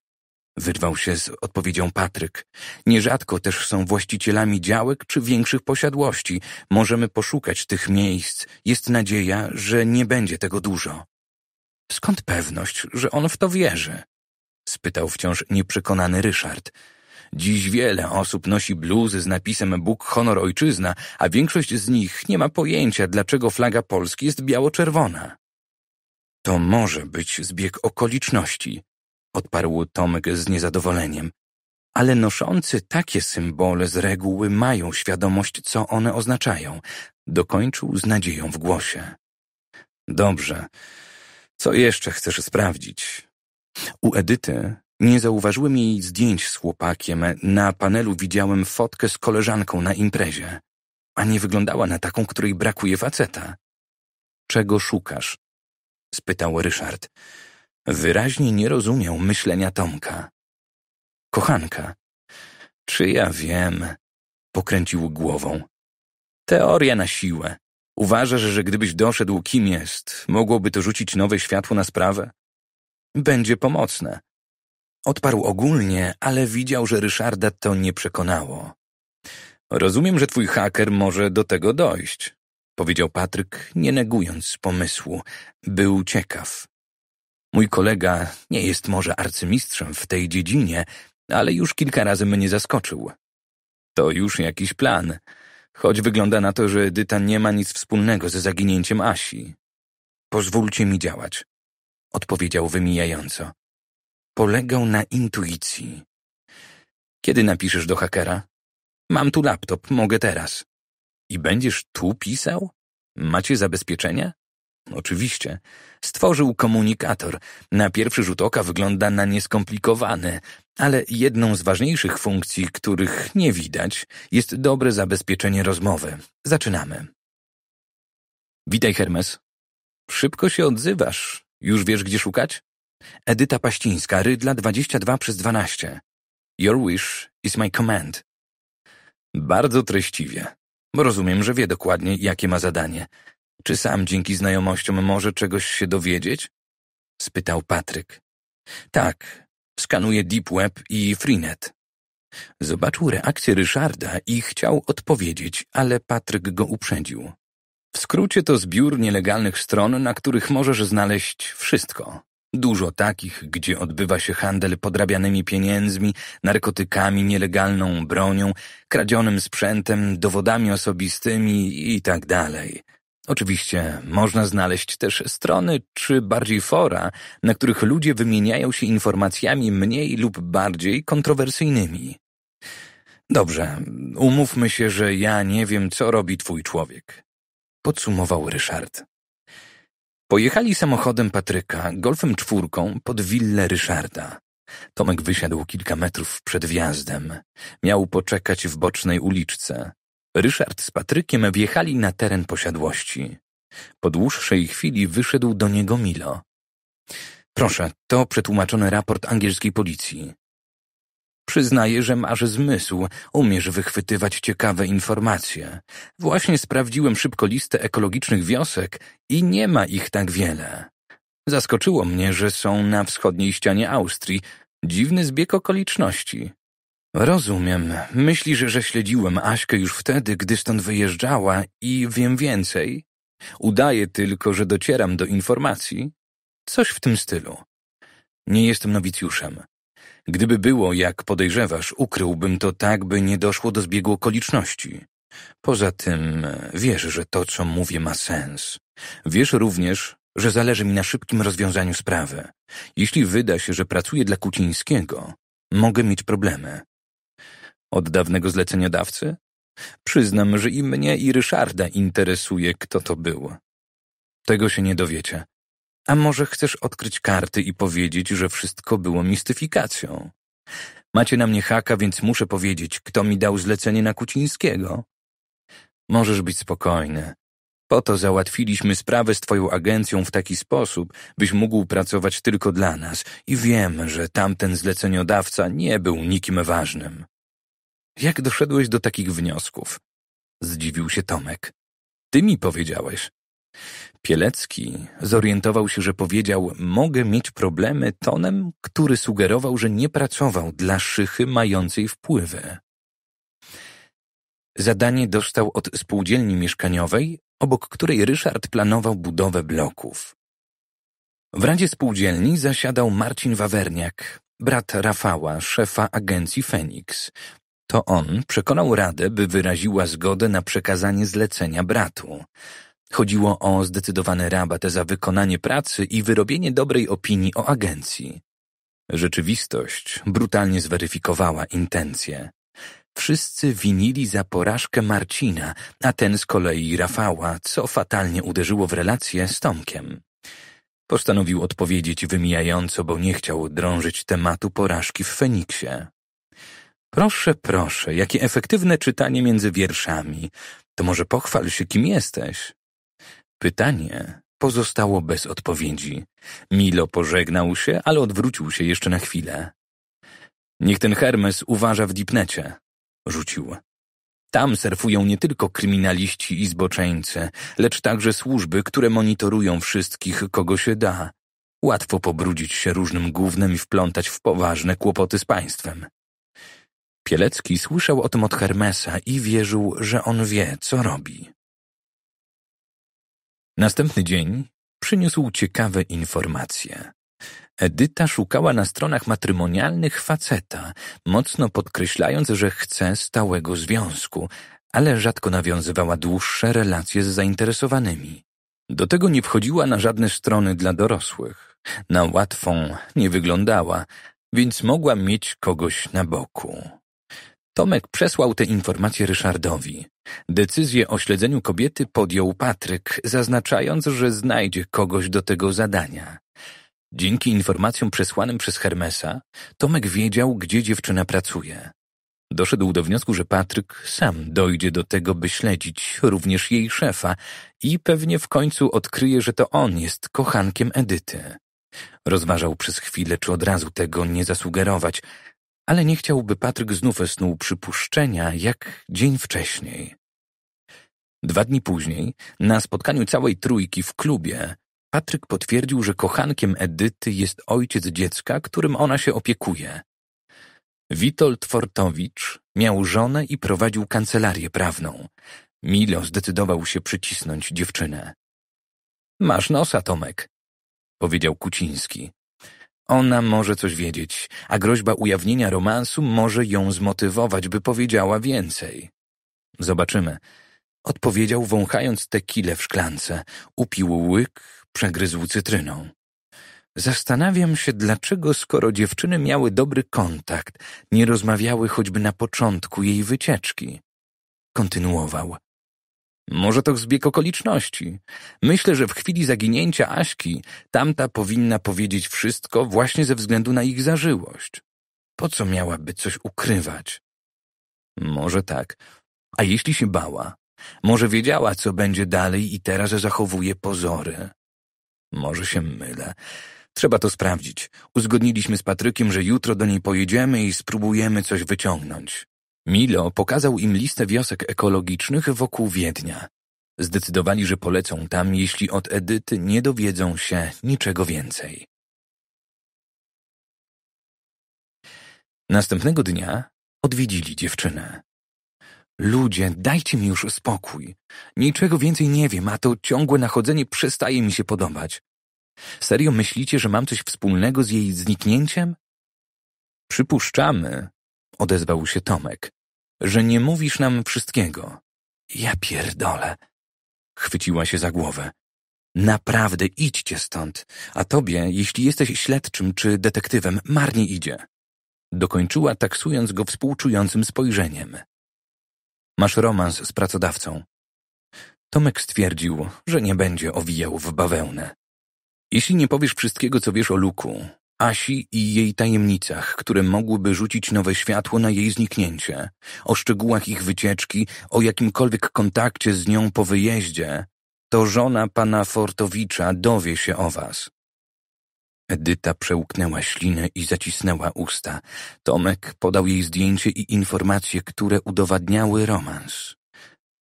Wyrwał się z odpowiedzią Patryk. Nierzadko też są właścicielami działek czy większych posiadłości. Możemy poszukać tych miejsc. Jest nadzieja, że nie będzie tego dużo. Skąd pewność, że on w to wierzy? spytał wciąż nieprzekonany Ryszard. Dziś wiele osób nosi bluzy z napisem Bóg, honor, ojczyzna, a większość z nich nie ma pojęcia, dlaczego flaga Polski jest biało-czerwona. To może być zbieg okoliczności, odparł Tomek z niezadowoleniem. Ale noszący takie symbole z reguły mają świadomość, co one oznaczają, dokończył z nadzieją w głosie. Dobrze, co jeszcze chcesz sprawdzić? U Edyty nie zauważyłem jej zdjęć z chłopakiem. Na panelu widziałem fotkę z koleżanką na imprezie. A nie wyglądała na taką, której brakuje faceta. Czego szukasz? spytał Ryszard. Wyraźnie nie rozumiał myślenia Tomka. Kochanka. Czy ja wiem? Pokręcił głową. Teoria na siłę. Uważasz, że gdybyś doszedł, kim jest, mogłoby to rzucić nowe światło na sprawę? Będzie pomocne. Odparł ogólnie, ale widział, że Ryszarda to nie przekonało. Rozumiem, że twój haker może do tego dojść, powiedział Patryk, nie negując pomysłu. Był ciekaw. Mój kolega nie jest może arcymistrzem w tej dziedzinie, ale już kilka razy mnie zaskoczył. To już jakiś plan choć wygląda na to, że Edyta nie ma nic wspólnego ze zaginięciem Asi. Pozwólcie mi działać, odpowiedział wymijająco. Polegał na intuicji. Kiedy napiszesz do hakera? Mam tu laptop, mogę teraz. I będziesz tu pisał? Macie zabezpieczenia? Oczywiście. Stworzył komunikator. Na pierwszy rzut oka wygląda na nieskomplikowany, ale jedną z ważniejszych funkcji, których nie widać, jest dobre zabezpieczenie rozmowy. Zaczynamy. Witaj, Hermes. Szybko się odzywasz. Już wiesz, gdzie szukać? Edyta Paścińska, Rydla 22 przez 12. Your wish is my command. Bardzo treściwie. Rozumiem, że wie dokładnie, jakie ma zadanie. Czy sam dzięki znajomościom może czegoś się dowiedzieć? spytał Patryk. Tak, skanuje Deep Web i Freenet. Zobaczył reakcję Ryszarda i chciał odpowiedzieć, ale Patryk go uprzedził. W skrócie to zbiór nielegalnych stron, na których możesz znaleźć wszystko. Dużo takich, gdzie odbywa się handel podrabianymi pieniędzmi, narkotykami, nielegalną bronią, kradzionym sprzętem, dowodami osobistymi i tak dalej. Oczywiście można znaleźć też strony czy bardziej fora, na których ludzie wymieniają się informacjami mniej lub bardziej kontrowersyjnymi. Dobrze, umówmy się, że ja nie wiem, co robi twój człowiek. Podsumował Ryszard. Pojechali samochodem Patryka, golfem czwórką, pod willę Ryszarda. Tomek wysiadł kilka metrów przed wjazdem. Miał poczekać w bocznej uliczce. Ryszard z Patrykiem wjechali na teren posiadłości. Po dłuższej chwili wyszedł do niego Milo. Proszę, to przetłumaczony raport angielskiej policji. Przyznaję, że masz zmysł, umiesz wychwytywać ciekawe informacje. Właśnie sprawdziłem szybko listę ekologicznych wiosek i nie ma ich tak wiele. Zaskoczyło mnie, że są na wschodniej ścianie Austrii. Dziwny zbieg okoliczności. Rozumiem. Myślisz, że śledziłem Aśkę już wtedy, gdy stąd wyjeżdżała i wiem więcej? Udaję tylko, że docieram do informacji? Coś w tym stylu. Nie jestem nowicjuszem. Gdyby było, jak podejrzewasz, ukryłbym to tak, by nie doszło do zbiegu okoliczności. Poza tym wiesz, że to, co mówię, ma sens. Wiesz również, że zależy mi na szybkim rozwiązaniu sprawy. Jeśli wyda się, że pracuję dla Kucińskiego, mogę mieć problemy od dawnego zleceniodawcy? Przyznam, że i mnie, i Ryszarda interesuje, kto to był. Tego się nie dowiecie. A może chcesz odkryć karty i powiedzieć, że wszystko było mistyfikacją? Macie na mnie haka, więc muszę powiedzieć, kto mi dał zlecenie na Kucińskiego. Możesz być spokojny. Po to załatwiliśmy sprawę z twoją agencją w taki sposób, byś mógł pracować tylko dla nas i wiem, że tamten zleceniodawca nie był nikim ważnym. Jak doszedłeś do takich wniosków? Zdziwił się Tomek. Ty mi powiedziałeś. Pielecki zorientował się, że powiedział: Mogę mieć problemy tonem, który sugerował, że nie pracował dla szychy mającej wpływy. Zadanie dostał od spółdzielni mieszkaniowej, obok której Ryszard planował budowę bloków. W Radzie Spółdzielni zasiadał Marcin Wawerniak, brat Rafała, szefa agencji Feniks, to on przekonał Radę, by wyraziła zgodę na przekazanie zlecenia bratu. Chodziło o zdecydowany rabat za wykonanie pracy i wyrobienie dobrej opinii o agencji. Rzeczywistość brutalnie zweryfikowała intencje. Wszyscy winili za porażkę Marcina, a ten z kolei Rafała, co fatalnie uderzyło w relacje z Tomkiem. Postanowił odpowiedzieć wymijająco, bo nie chciał drążyć tematu porażki w Feniksie. Proszę, proszę, jakie efektywne czytanie między wierszami. To może pochwal się, kim jesteś. Pytanie pozostało bez odpowiedzi. Milo pożegnał się, ale odwrócił się jeszcze na chwilę. Niech ten Hermes uważa w dipnecie, rzucił. Tam surfują nie tylko kryminaliści i zboczeńcy, lecz także służby, które monitorują wszystkich, kogo się da. Łatwo pobrudzić się różnym głównym i wplątać w poważne kłopoty z państwem. Pielecki słyszał o tym od Hermesa i wierzył, że on wie, co robi. Następny dzień przyniósł ciekawe informacje. Edyta szukała na stronach matrymonialnych faceta, mocno podkreślając, że chce stałego związku, ale rzadko nawiązywała dłuższe relacje z zainteresowanymi. Do tego nie wchodziła na żadne strony dla dorosłych. Na łatwą nie wyglądała, więc mogła mieć kogoś na boku. Tomek przesłał te informacje Ryszardowi. Decyzję o śledzeniu kobiety podjął Patryk, zaznaczając, że znajdzie kogoś do tego zadania. Dzięki informacjom przesłanym przez Hermesa, Tomek wiedział, gdzie dziewczyna pracuje. Doszedł do wniosku, że Patryk sam dojdzie do tego, by śledzić również jej szefa i pewnie w końcu odkryje, że to on jest kochankiem Edyty. Rozważał przez chwilę, czy od razu tego nie zasugerować, ale nie chciałby Patryk znów snuł przypuszczenia, jak dzień wcześniej. Dwa dni później, na spotkaniu całej trójki w klubie, Patryk potwierdził, że kochankiem Edyty jest ojciec dziecka, którym ona się opiekuje. Witold Fortowicz miał żonę i prowadził kancelarię prawną. Milo zdecydował się przycisnąć dziewczynę. Masz nosa, Tomek, powiedział Kuciński. Ona może coś wiedzieć, a groźba ujawnienia romansu może ją zmotywować, by powiedziała więcej. Zobaczymy. Odpowiedział, wąchając tekilę w szklance. Upił łyk, przegryzł cytryną. Zastanawiam się, dlaczego skoro dziewczyny miały dobry kontakt, nie rozmawiały choćby na początku jej wycieczki. Kontynuował. Może to zbieg okoliczności. Myślę, że w chwili zaginięcia Aśki tamta powinna powiedzieć wszystko właśnie ze względu na ich zażyłość. Po co miałaby coś ukrywać? Może tak. A jeśli się bała? Może wiedziała, co będzie dalej i teraz zachowuje pozory. Może się mylę. Trzeba to sprawdzić. Uzgodniliśmy z Patrykiem, że jutro do niej pojedziemy i spróbujemy coś wyciągnąć. Milo pokazał im listę wiosek ekologicznych wokół Wiednia. Zdecydowali, że polecą tam, jeśli od Edyty nie dowiedzą się niczego więcej. Następnego dnia odwiedzili dziewczynę. Ludzie, dajcie mi już spokój. Niczego więcej nie wiem, a to ciągłe nachodzenie przestaje mi się podobać. Serio myślicie, że mam coś wspólnego z jej zniknięciem? Przypuszczamy, odezwał się Tomek. Że nie mówisz nam wszystkiego. Ja pierdolę. Chwyciła się za głowę. Naprawdę idźcie stąd, a tobie, jeśli jesteś śledczym czy detektywem, marnie idzie. Dokończyła taksując go współczującym spojrzeniem. Masz romans z pracodawcą. Tomek stwierdził, że nie będzie owijał w bawełnę. Jeśli nie powiesz wszystkiego, co wiesz o Luku, Asi i jej tajemnicach, które mogłyby rzucić nowe światło na jej zniknięcie, o szczegółach ich wycieczki, o jakimkolwiek kontakcie z nią po wyjeździe, to żona pana Fortowicza dowie się o was. Edyta przełknęła ślinę i zacisnęła usta. Tomek podał jej zdjęcie i informacje, które udowadniały romans.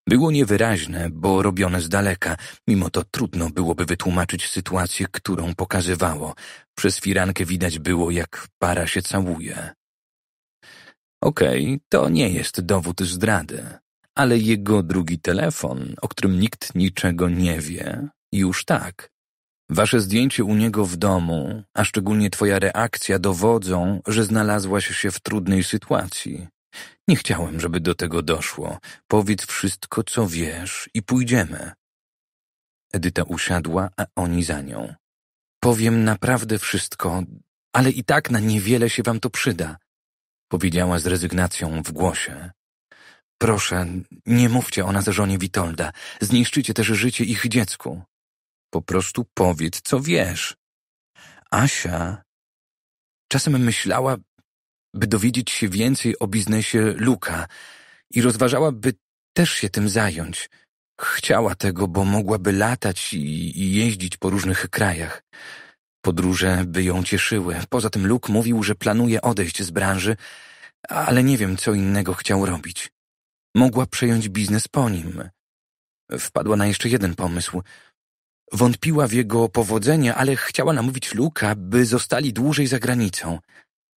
Było niewyraźne, bo robione z daleka, mimo to trudno byłoby wytłumaczyć sytuację, którą pokazywało. Przez firankę widać było, jak para się całuje. Okej, okay, to nie jest dowód zdrady, ale jego drugi telefon, o którym nikt niczego nie wie, już tak. Wasze zdjęcie u niego w domu, a szczególnie twoja reakcja dowodzą, że znalazłaś się w trudnej sytuacji. Nie chciałem, żeby do tego doszło. Powiedz wszystko, co wiesz i pójdziemy. Edyta usiadła, a oni za nią. Powiem naprawdę wszystko, ale i tak na niewiele się wam to przyda, powiedziała z rezygnacją w głosie. Proszę, nie mówcie o nas żonie Witolda. Zniszczycie też życie ich dziecku. Po prostu powiedz, co wiesz. Asia czasem myślała, by dowiedzieć się więcej o biznesie Luka i rozważała, by też się tym zająć. Chciała tego, bo mogłaby latać i, i jeździć po różnych krajach. Podróże by ją cieszyły. Poza tym Luke mówił, że planuje odejść z branży, ale nie wiem, co innego chciał robić. Mogła przejąć biznes po nim. Wpadła na jeszcze jeden pomysł. Wątpiła w jego powodzenie, ale chciała namówić Luka, by zostali dłużej za granicą.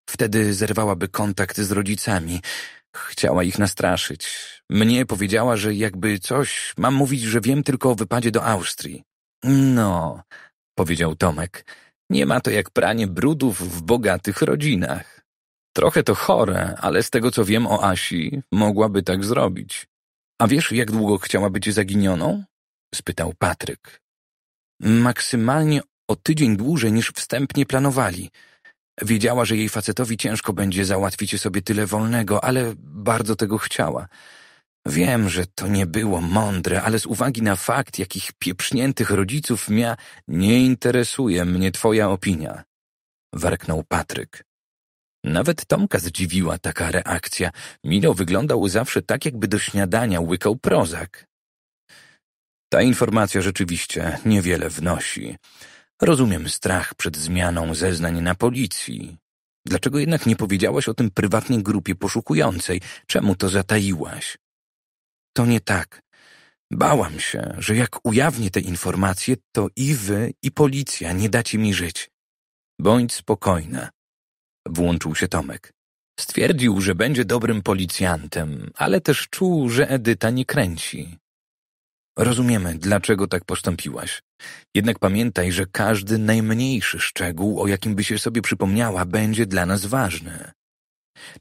Wtedy zerwałaby kontakt z rodzicami. Chciała ich nastraszyć. Mnie powiedziała, że jakby coś, mam mówić, że wiem tylko o wypadzie do Austrii. No, powiedział Tomek. Nie ma to jak pranie brudów w bogatych rodzinach. Trochę to chore, ale z tego co wiem o Asi, mogłaby tak zrobić. A wiesz, jak długo chciała być zaginioną? spytał Patryk. Maksymalnie o tydzień dłużej niż wstępnie planowali – Wiedziała, że jej facetowi ciężko będzie załatwić sobie tyle wolnego, ale bardzo tego chciała. Wiem, że to nie było mądre, ale z uwagi na fakt, jakich pieprzniętych rodziców mia, nie interesuje mnie twoja opinia. Warknął Patryk. Nawet Tomka zdziwiła taka reakcja. Milo wyglądał zawsze tak, jakby do śniadania łykał prozak. Ta informacja rzeczywiście niewiele wnosi. Rozumiem strach przed zmianą zeznań na policji. Dlaczego jednak nie powiedziałaś o tym prywatnej grupie poszukującej? Czemu to zataiłaś? To nie tak. Bałam się, że jak ujawnię te informacje, to i wy, i policja nie dacie mi żyć. Bądź spokojna. Włączył się Tomek. Stwierdził, że będzie dobrym policjantem, ale też czuł, że Edyta nie kręci. Rozumiemy, dlaczego tak postąpiłaś. Jednak pamiętaj, że każdy najmniejszy szczegół, o jakim by się sobie przypomniała, będzie dla nas ważny.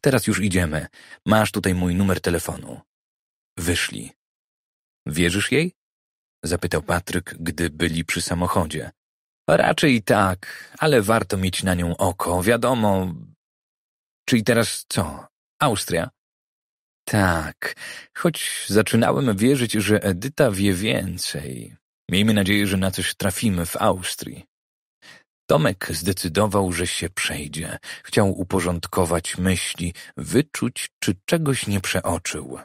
Teraz już idziemy. Masz tutaj mój numer telefonu. Wyszli. Wierzysz jej? Zapytał Patryk, gdy byli przy samochodzie. Raczej tak, ale warto mieć na nią oko, wiadomo. Czyli teraz co? Austria? tak, choć zaczynałem wierzyć, że Edyta wie więcej. Miejmy nadzieję, że na coś trafimy w Austrii. Tomek zdecydował, że się przejdzie. Chciał uporządkować myśli, wyczuć, czy czegoś nie przeoczył.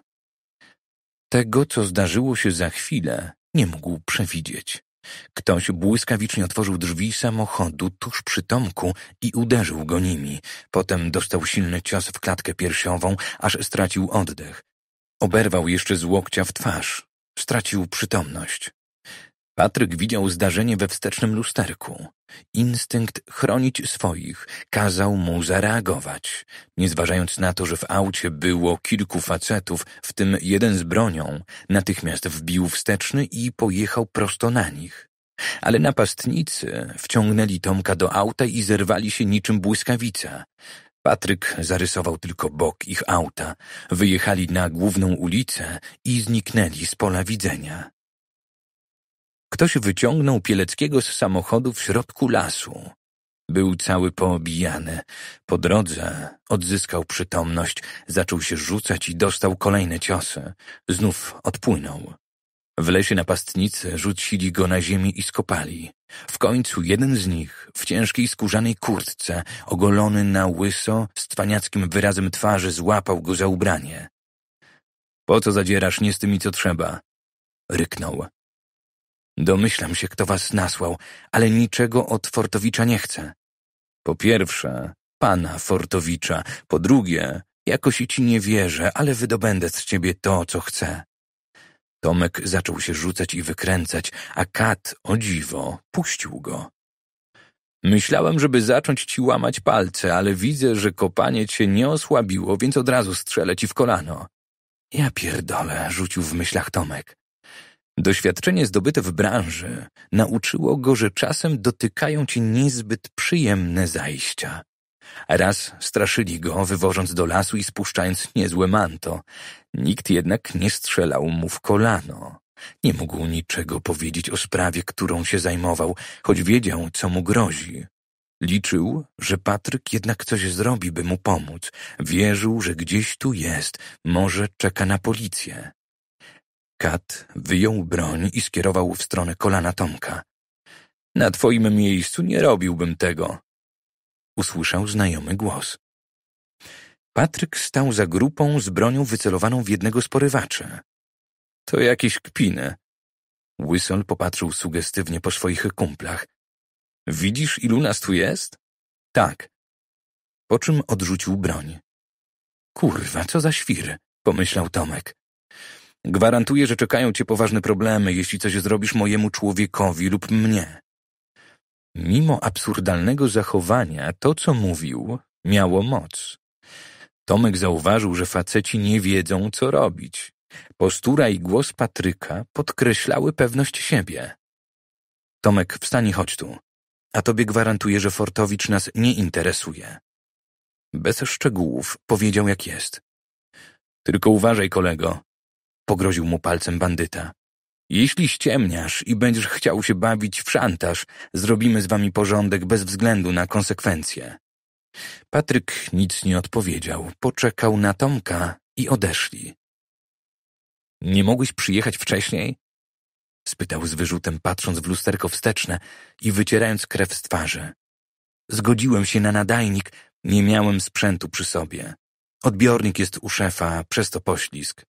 Tego, co zdarzyło się za chwilę, nie mógł przewidzieć. Ktoś błyskawicznie otworzył drzwi samochodu tuż przy Tomku i uderzył go nimi. Potem dostał silny cios w klatkę piersiową, aż stracił oddech. Oberwał jeszcze z łokcia w twarz. Stracił przytomność. Patryk widział zdarzenie we wstecznym lusterku. Instynkt chronić swoich kazał mu zareagować, nie zważając na to, że w aucie było kilku facetów, w tym jeden z bronią, natychmiast wbił wsteczny i pojechał prosto na nich. Ale napastnicy wciągnęli Tomka do auta i zerwali się niczym błyskawica. Patryk zarysował tylko bok ich auta, wyjechali na główną ulicę i zniknęli z pola widzenia. Ktoś wyciągnął Pieleckiego z samochodu w środku lasu. Był cały poobijany. Po drodze odzyskał przytomność, zaczął się rzucać i dostał kolejne ciosy. Znów odpłynął. W lesie napastnicy rzucili go na ziemi i skopali. W końcu jeden z nich, w ciężkiej skórzanej kurtce, ogolony na łyso, z twaniackim wyrazem twarzy, złapał go za ubranie. Po co zadzierasz nie z tymi, co trzeba? Ryknął. Domyślam się, kto was nasłał, ale niczego od Fortowicza nie chcę. Po pierwsze, pana Fortowicza. Po drugie, jakoś ci nie wierzę, ale wydobędę z ciebie to, co chcę. Tomek zaczął się rzucać i wykręcać, a kat, o dziwo, puścił go. Myślałem, żeby zacząć ci łamać palce, ale widzę, że kopanie cię nie osłabiło, więc od razu strzelę ci w kolano. Ja pierdolę, rzucił w myślach Tomek. Doświadczenie zdobyte w branży nauczyło go, że czasem dotykają ci niezbyt przyjemne zajścia. Raz straszyli go, wywożąc do lasu i spuszczając niezłe manto. Nikt jednak nie strzelał mu w kolano. Nie mógł niczego powiedzieć o sprawie, którą się zajmował, choć wiedział, co mu grozi. Liczył, że Patryk jednak coś zrobi, by mu pomóc. Wierzył, że gdzieś tu jest, może czeka na policję. Kat wyjął broń i skierował w stronę kolana Tomka. Na twoim miejscu nie robiłbym tego. Usłyszał znajomy głos. Patryk stał za grupą z bronią wycelowaną w jednego z porywaczy. To jakieś kpiny. wysol popatrzył sugestywnie po swoich kumplach. Widzisz, ilu nas tu jest? Tak. Po czym odrzucił broń. Kurwa, co za świr, pomyślał Tomek. Gwarantuję, że czekają cię poważne problemy, jeśli coś zrobisz mojemu człowiekowi lub mnie. Mimo absurdalnego zachowania, to co mówił, miało moc. Tomek zauważył, że faceci nie wiedzą, co robić. Postura i głos Patryka podkreślały pewność siebie. Tomek, wstań chodź tu. A tobie gwarantuję, że Fortowicz nas nie interesuje. Bez szczegółów powiedział jak jest. Tylko uważaj, kolego. Pogroził mu palcem bandyta. Jeśli ściemniasz i będziesz chciał się bawić w szantaż, zrobimy z wami porządek bez względu na konsekwencje. Patryk nic nie odpowiedział, poczekał na Tomka i odeszli. Nie mogłeś przyjechać wcześniej? spytał z wyrzutem, patrząc w lusterko wsteczne i wycierając krew z twarzy. Zgodziłem się na nadajnik, nie miałem sprzętu przy sobie. Odbiornik jest u szefa, przez to poślizg.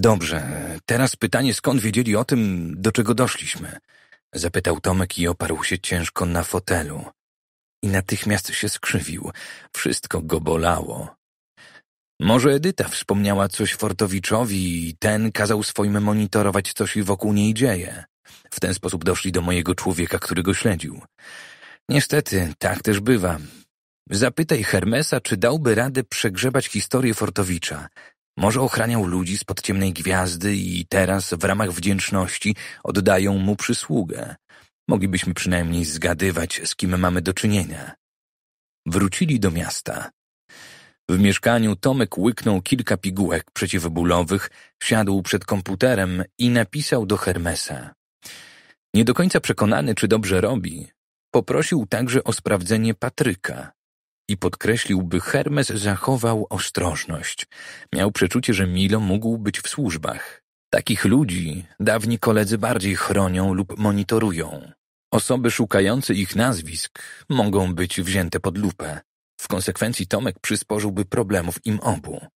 Dobrze, teraz pytanie, skąd wiedzieli o tym, do czego doszliśmy? Zapytał Tomek i oparł się ciężko na fotelu. I natychmiast się skrzywił. Wszystko go bolało. Może Edyta wspomniała coś Fortowiczowi i ten kazał swoim monitorować, co się wokół niej dzieje. W ten sposób doszli do mojego człowieka, który go śledził. Niestety, tak też bywa. Zapytaj Hermesa, czy dałby radę przegrzebać historię Fortowicza. Może ochraniał ludzi spod ciemnej gwiazdy i teraz, w ramach wdzięczności, oddają mu przysługę. Moglibyśmy przynajmniej zgadywać, z kim mamy do czynienia. Wrócili do miasta. W mieszkaniu Tomek łyknął kilka pigułek przeciwbólowych, siadł przed komputerem i napisał do Hermesa. Nie do końca przekonany, czy dobrze robi, poprosił także o sprawdzenie Patryka i podkreślił, by Hermes zachował ostrożność. Miał przeczucie, że Milo mógł być w służbach. Takich ludzi dawni koledzy bardziej chronią lub monitorują. Osoby szukające ich nazwisk mogą być wzięte pod lupę. W konsekwencji Tomek przysporzyłby problemów im obu.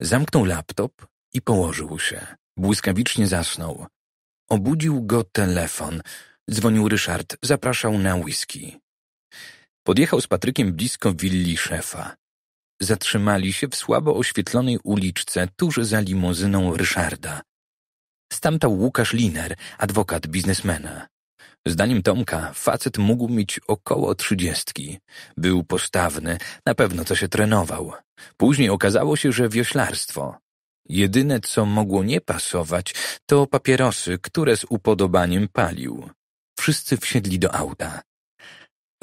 Zamknął laptop i położył się. Błyskawicznie zasnął. Obudził go telefon. Dzwonił Ryszard, zapraszał na whisky. Podjechał z Patrykiem blisko willi szefa. Zatrzymali się w słabo oświetlonej uliczce tuż za limuzyną Ryszarda. Stamtał Łukasz Liner, adwokat biznesmena. Zdaniem Tomka facet mógł mieć około trzydziestki. Był postawny, na pewno co się trenował. Później okazało się, że wioślarstwo. Jedyne, co mogło nie pasować, to papierosy, które z upodobaniem palił. Wszyscy wsiedli do auta.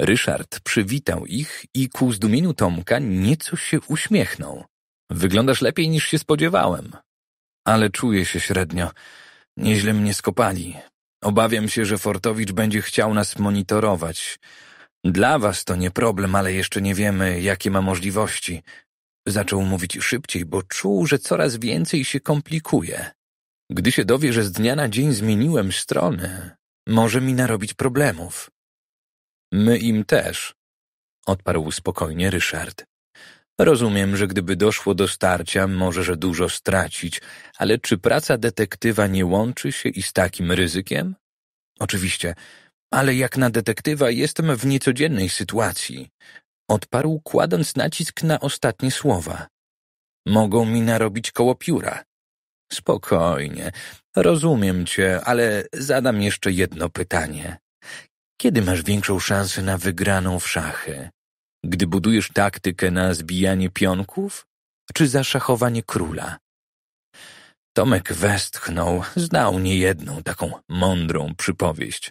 Ryszard przywitał ich i ku zdumieniu Tomka nieco się uśmiechnął. Wyglądasz lepiej niż się spodziewałem. Ale czuję się średnio. Nieźle mnie skopali. Obawiam się, że Fortowicz będzie chciał nas monitorować. Dla was to nie problem, ale jeszcze nie wiemy, jakie ma możliwości. Zaczął mówić szybciej, bo czuł, że coraz więcej się komplikuje. Gdy się dowie, że z dnia na dzień zmieniłem strony, może mi narobić problemów. My im też, odparł spokojnie Ryszard. Rozumiem, że gdyby doszło do starcia, może że dużo stracić, ale czy praca detektywa nie łączy się i z takim ryzykiem? Oczywiście, ale jak na detektywa jestem w niecodziennej sytuacji, odparł, kładąc nacisk na ostatnie słowa. Mogą mi narobić koło pióra. Spokojnie, rozumiem cię, ale zadam jeszcze jedno pytanie. Kiedy masz większą szansę na wygraną w szachy? Gdy budujesz taktykę na zbijanie pionków czy zaszachowanie króla? Tomek westchnął, znał niejedną taką mądrą przypowieść.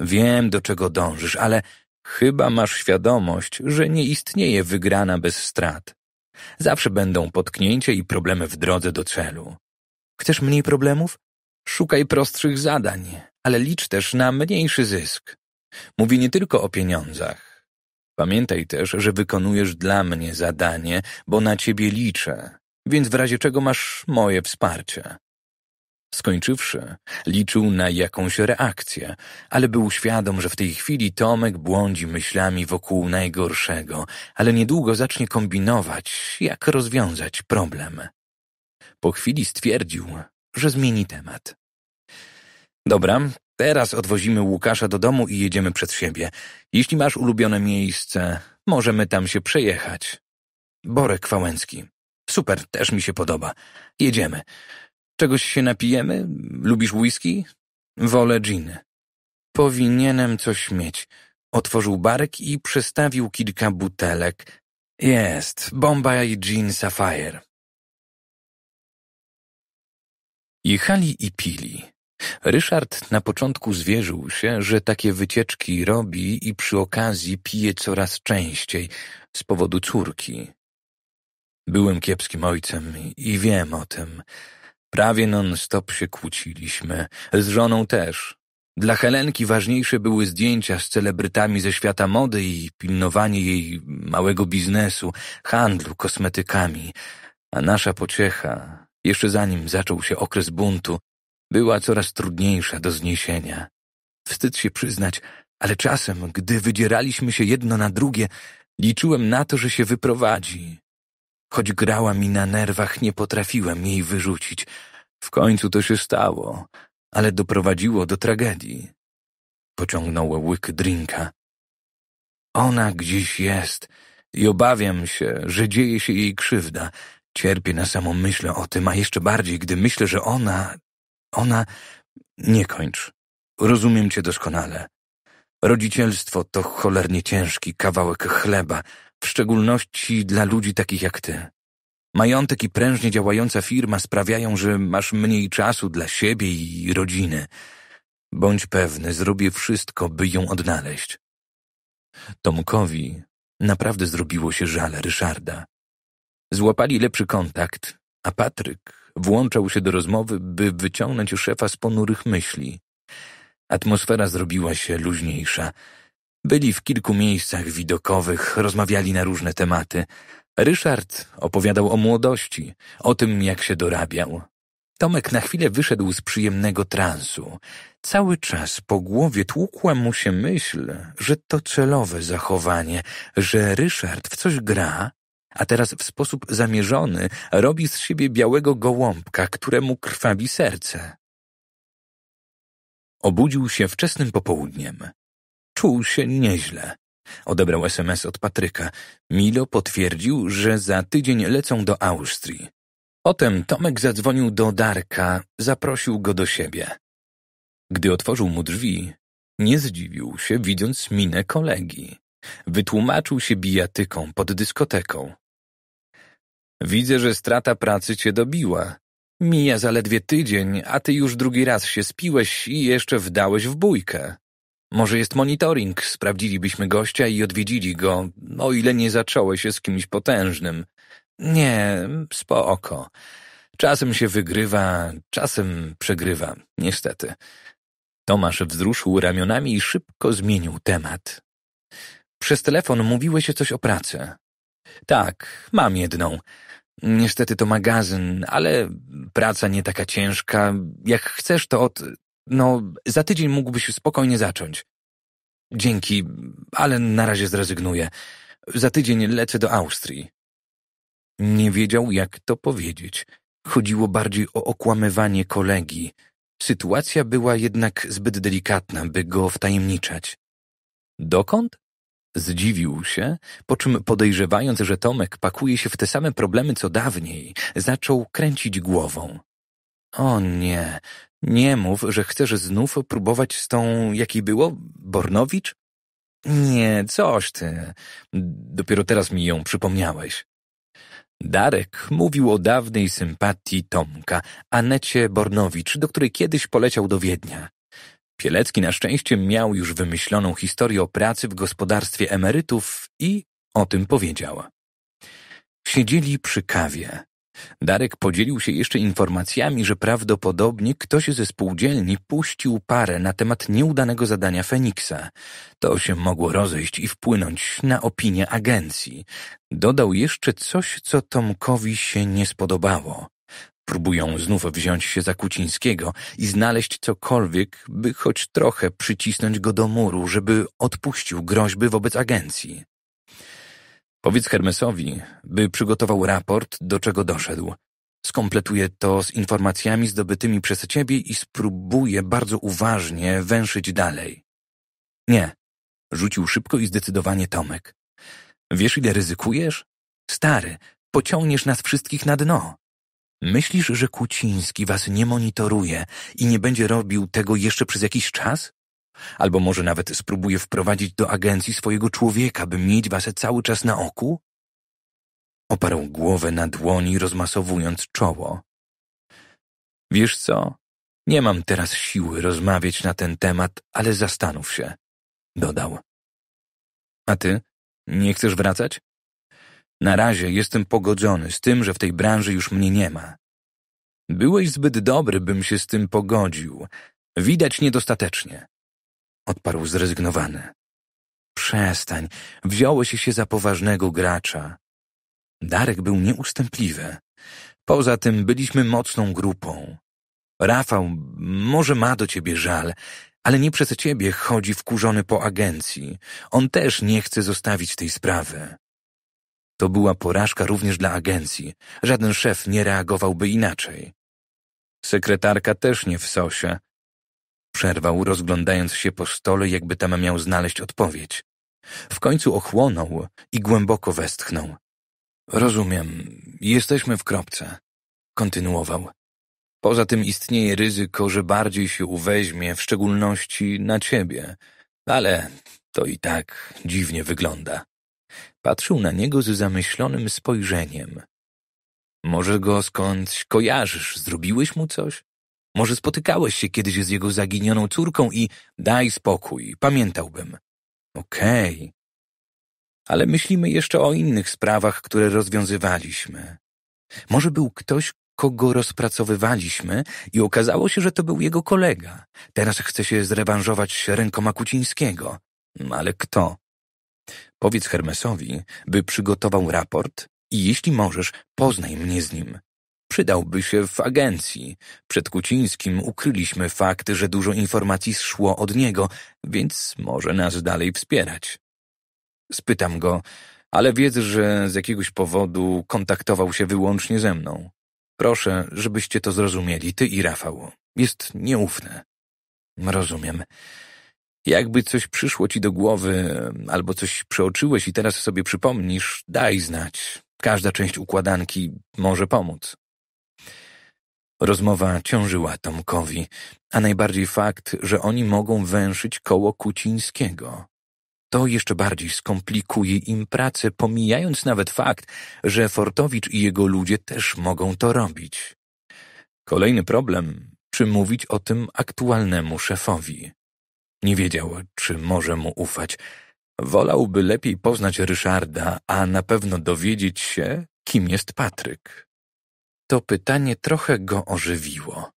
Wiem, do czego dążysz, ale chyba masz świadomość, że nie istnieje wygrana bez strat. Zawsze będą potknięcia i problemy w drodze do celu. Chcesz mniej problemów? Szukaj prostszych zadań, ale licz też na mniejszy zysk. Mówię nie tylko o pieniądzach. Pamiętaj też, że wykonujesz dla mnie zadanie, bo na ciebie liczę, więc w razie czego masz moje wsparcie. Skończywszy, liczył na jakąś reakcję, ale był świadom, że w tej chwili Tomek błądzi myślami wokół najgorszego, ale niedługo zacznie kombinować, jak rozwiązać problem. Po chwili stwierdził, że zmieni temat. Dobra, Teraz odwozimy Łukasza do domu i jedziemy przed siebie. Jeśli masz ulubione miejsce, możemy tam się przejechać. Borek Wałęcki. Super, też mi się podoba. Jedziemy. Czegoś się napijemy? Lubisz whisky? Wolę gin. Powinienem coś mieć. Otworzył barek i przestawił kilka butelek. Jest, Bombay Gin Sapphire. Jechali i pili. Ryszard na początku zwierzył się, że takie wycieczki robi i przy okazji pije coraz częściej z powodu córki. Byłem kiepskim ojcem i wiem o tym. Prawie non-stop się kłóciliśmy, z żoną też. Dla Helenki ważniejsze były zdjęcia z celebrytami ze świata mody i pilnowanie jej małego biznesu, handlu kosmetykami, a nasza pociecha, jeszcze zanim zaczął się okres buntu, była coraz trudniejsza do zniesienia. Wstyd się przyznać, ale czasem, gdy wydzieraliśmy się jedno na drugie, liczyłem na to, że się wyprowadzi. Choć grała mi na nerwach, nie potrafiłem jej wyrzucić. W końcu to się stało, ale doprowadziło do tragedii. Pociągnął łyk drinka. Ona gdzieś jest i obawiam się, że dzieje się jej krzywda. Cierpię na samą myśl o tym, a jeszcze bardziej, gdy myślę, że ona ona... Nie kończ. Rozumiem cię doskonale. Rodzicielstwo to cholernie ciężki kawałek chleba, w szczególności dla ludzi takich jak ty. Majątek i prężnie działająca firma sprawiają, że masz mniej czasu dla siebie i rodziny. Bądź pewny, zrobię wszystko, by ją odnaleźć. Tomkowi naprawdę zrobiło się żal Ryszarda. Złapali lepszy kontakt, a Patryk Włączał się do rozmowy, by wyciągnąć szefa z ponurych myśli. Atmosfera zrobiła się luźniejsza. Byli w kilku miejscach widokowych, rozmawiali na różne tematy. Ryszard opowiadał o młodości, o tym jak się dorabiał. Tomek na chwilę wyszedł z przyjemnego transu. Cały czas po głowie tłukła mu się myśl, że to celowe zachowanie, że Ryszard w coś gra a teraz w sposób zamierzony robi z siebie białego gołąbka, któremu krwawi serce. Obudził się wczesnym popołudniem. Czuł się nieźle. Odebrał SMS od Patryka. Milo potwierdził, że za tydzień lecą do Austrii. Potem Tomek zadzwonił do Darka, zaprosił go do siebie. Gdy otworzył mu drzwi, nie zdziwił się, widząc minę kolegi. Wytłumaczył się bijatyką pod dyskoteką. Widzę, że strata pracy cię dobiła. Mija zaledwie tydzień, a ty już drugi raz się spiłeś i jeszcze wdałeś w bójkę. Może jest monitoring, sprawdzilibyśmy gościa i odwiedzili go, o ile nie zacząłeś się z kimś potężnym. Nie, spoko. Czasem się wygrywa, czasem przegrywa, niestety. Tomasz wzruszył ramionami i szybko zmienił temat. Przez telefon mówiłeś się coś o pracy. Tak, mam jedną. Niestety to magazyn, ale praca nie taka ciężka. Jak chcesz, to od... No, za tydzień mógłbyś spokojnie zacząć. Dzięki, ale na razie zrezygnuję. Za tydzień lecę do Austrii. Nie wiedział, jak to powiedzieć. Chodziło bardziej o okłamywanie kolegi. Sytuacja była jednak zbyt delikatna, by go wtajemniczać. Dokąd? Zdziwił się, po czym podejrzewając, że Tomek pakuje się w te same problemy co dawniej, zaczął kręcić głową. O nie, nie mów, że chcesz znów próbować z tą, jaki było, Bornowicz? Nie, coś ty. Dopiero teraz mi ją przypomniałeś. Darek mówił o dawnej sympatii Tomka, Anecie Bornowicz, do której kiedyś poleciał do Wiednia. Pielecki na szczęście miał już wymyśloną historię o pracy w gospodarstwie emerytów i o tym powiedział. Siedzieli przy kawie. Darek podzielił się jeszcze informacjami, że prawdopodobnie ktoś ze spółdzielni puścił parę na temat nieudanego zadania Feniksa. To się mogło rozejść i wpłynąć na opinię agencji. Dodał jeszcze coś, co Tomkowi się nie spodobało. Próbują znów wziąć się za Kucińskiego i znaleźć cokolwiek, by choć trochę przycisnąć go do muru, żeby odpuścił groźby wobec agencji. Powiedz Hermesowi, by przygotował raport, do czego doszedł. Skompletuję to z informacjami zdobytymi przez ciebie i spróbuję bardzo uważnie węszyć dalej. Nie. Rzucił szybko i zdecydowanie Tomek. Wiesz, ile ryzykujesz? Stary, pociągniesz nas wszystkich na dno. Myślisz, że Kuciński was nie monitoruje i nie będzie robił tego jeszcze przez jakiś czas? Albo może nawet spróbuje wprowadzić do agencji swojego człowieka, by mieć was cały czas na oku? Oparł głowę na dłoni, rozmasowując czoło. Wiesz co? Nie mam teraz siły rozmawiać na ten temat, ale zastanów się, dodał. A ty? Nie chcesz wracać? Na razie jestem pogodzony z tym, że w tej branży już mnie nie ma. Byłeś zbyt dobry, bym się z tym pogodził. Widać niedostatecznie. Odparł zrezygnowany. Przestań, wziąłeś się za poważnego gracza. Darek był nieustępliwy. Poza tym byliśmy mocną grupą. Rafał może ma do ciebie żal, ale nie przez ciebie chodzi wkurzony po agencji. On też nie chce zostawić tej sprawy. To była porażka również dla agencji. Żaden szef nie reagowałby inaczej. Sekretarka też nie w sosie. Przerwał, rozglądając się po stole, jakby tam miał znaleźć odpowiedź. W końcu ochłonął i głęboko westchnął. Rozumiem, jesteśmy w kropce. Kontynuował. Poza tym istnieje ryzyko, że bardziej się uweźmie, w szczególności na ciebie, ale to i tak dziwnie wygląda. Patrzył na niego z zamyślonym spojrzeniem. Może go skądś kojarzysz, zrobiłeś mu coś? Może spotykałeś się kiedyś z jego zaginioną córką i daj spokój, pamiętałbym. Okej. Okay. Ale myślimy jeszcze o innych sprawach, które rozwiązywaliśmy. Może był ktoś, kogo rozpracowywaliśmy i okazało się, że to był jego kolega. Teraz chce się zrewanżować rękoma Kucińskiego. No, ale kto? Powiedz Hermesowi, by przygotował raport i jeśli możesz, poznaj mnie z nim. Przydałby się w agencji. Przed Kucińskim ukryliśmy fakt, że dużo informacji szło od niego, więc może nas dalej wspierać. Spytam go, ale wiedz, że z jakiegoś powodu kontaktował się wyłącznie ze mną. Proszę, żebyście to zrozumieli, ty i Rafał. Jest nieufne. Rozumiem. Jakby coś przyszło ci do głowy, albo coś przeoczyłeś i teraz sobie przypomnisz, daj znać. Każda część układanki może pomóc. Rozmowa ciążyła Tomkowi, a najbardziej fakt, że oni mogą węszyć koło Kucińskiego. To jeszcze bardziej skomplikuje im pracę, pomijając nawet fakt, że Fortowicz i jego ludzie też mogą to robić. Kolejny problem, czy mówić o tym aktualnemu szefowi. Nie wiedział, czy może mu ufać. Wolałby lepiej poznać Ryszarda, a na pewno dowiedzieć się, kim jest Patryk. To pytanie trochę go ożywiło.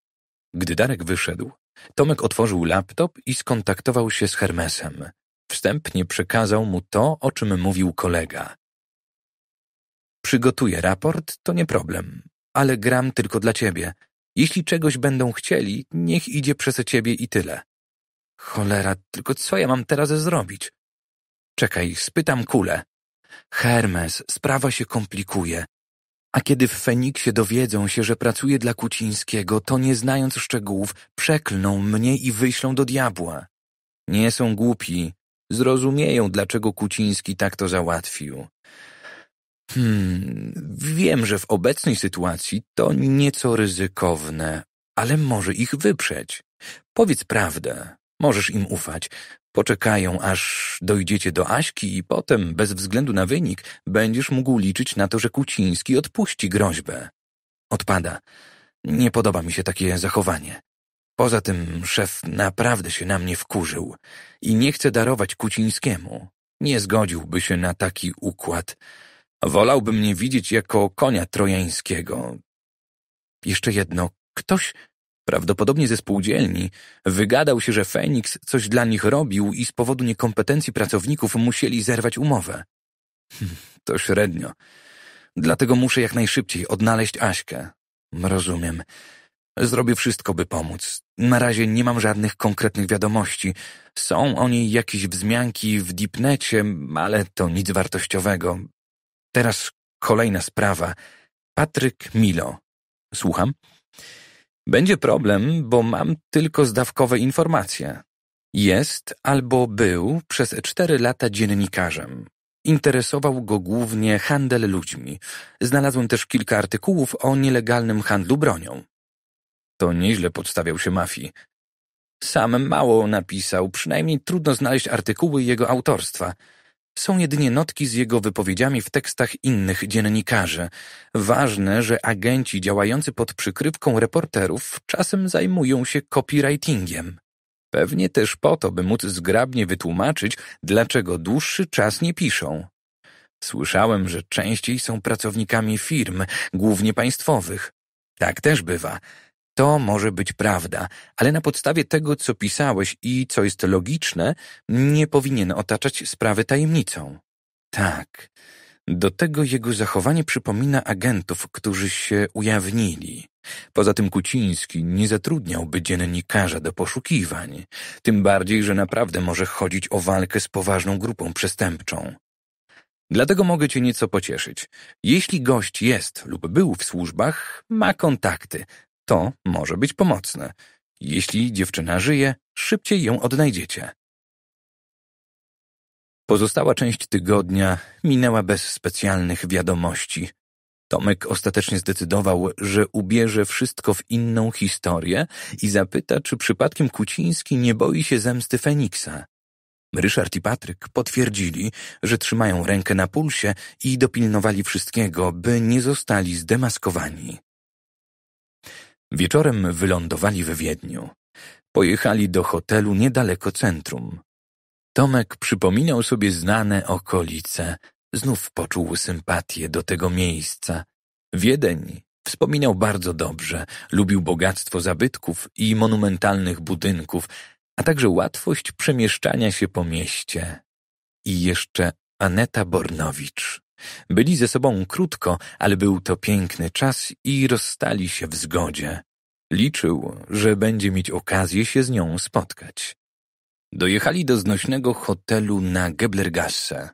Gdy Darek wyszedł, Tomek otworzył laptop i skontaktował się z Hermesem. Wstępnie przekazał mu to, o czym mówił kolega. Przygotuję raport, to nie problem, ale gram tylko dla ciebie. Jeśli czegoś będą chcieli, niech idzie przez ciebie i tyle. Cholera, tylko co ja mam teraz zrobić? Czekaj, spytam kulę. Hermes, sprawa się komplikuje. A kiedy w Feniksie dowiedzą się, że pracuję dla Kucińskiego, to nie znając szczegółów, przeklną mnie i wyślą do diabła. Nie są głupi. Zrozumieją, dlaczego Kuciński tak to załatwił. Hmm, wiem, że w obecnej sytuacji to nieco ryzykowne, ale może ich wyprzeć. Powiedz prawdę. Możesz im ufać. Poczekają, aż dojdziecie do Aśki i potem, bez względu na wynik, będziesz mógł liczyć na to, że Kuciński odpuści groźbę. Odpada. Nie podoba mi się takie zachowanie. Poza tym szef naprawdę się na mnie wkurzył i nie chce darować Kucińskiemu. Nie zgodziłby się na taki układ. Wolałby mnie widzieć jako konia trojańskiego. Jeszcze jedno. Ktoś prawdopodobnie ze spółdzielni, wygadał się, że Feniks coś dla nich robił i z powodu niekompetencji pracowników musieli zerwać umowę. Hmm, to średnio. Dlatego muszę jak najszybciej odnaleźć Aśkę. Rozumiem. Zrobię wszystko, by pomóc. Na razie nie mam żadnych konkretnych wiadomości. Są o niej jakieś wzmianki w Deepnecie, ale to nic wartościowego. Teraz kolejna sprawa. Patryk Milo. Słucham? Będzie problem, bo mam tylko zdawkowe informacje. Jest albo był przez cztery lata dziennikarzem. Interesował go głównie handel ludźmi. Znalazłem też kilka artykułów o nielegalnym handlu bronią. To nieźle podstawiał się mafii. Sam mało napisał, przynajmniej trudno znaleźć artykuły jego autorstwa – są jedynie notki z jego wypowiedziami w tekstach innych dziennikarzy. Ważne, że agenci działający pod przykrywką reporterów czasem zajmują się copywritingiem. Pewnie też po to, by móc zgrabnie wytłumaczyć, dlaczego dłuższy czas nie piszą. Słyszałem, że częściej są pracownikami firm, głównie państwowych. Tak też bywa. To może być prawda, ale na podstawie tego, co pisałeś i co jest logiczne, nie powinien otaczać sprawy tajemnicą. Tak. Do tego jego zachowanie przypomina agentów, którzy się ujawnili. Poza tym Kuciński nie zatrudniałby dziennikarza do poszukiwań, tym bardziej, że naprawdę może chodzić o walkę z poważną grupą przestępczą. Dlatego mogę cię nieco pocieszyć. Jeśli gość jest lub był w służbach, ma kontakty, to może być pomocne. Jeśli dziewczyna żyje, szybciej ją odnajdziecie. Pozostała część tygodnia minęła bez specjalnych wiadomości. Tomek ostatecznie zdecydował, że ubierze wszystko w inną historię i zapyta, czy przypadkiem Kuciński nie boi się zemsty Feniksa. Ryszard i Patryk potwierdzili, że trzymają rękę na pulsie i dopilnowali wszystkiego, by nie zostali zdemaskowani. Wieczorem wylądowali w Wiedniu. Pojechali do hotelu niedaleko centrum. Tomek przypominał sobie znane okolice. Znów poczuł sympatię do tego miejsca. Wiedeń wspominał bardzo dobrze, lubił bogactwo zabytków i monumentalnych budynków, a także łatwość przemieszczania się po mieście. I jeszcze Aneta Bornowicz. Byli ze sobą krótko, ale był to piękny czas i rozstali się w zgodzie. Liczył, że będzie mieć okazję się z nią spotkać. Dojechali do znośnego hotelu na Geblergasse.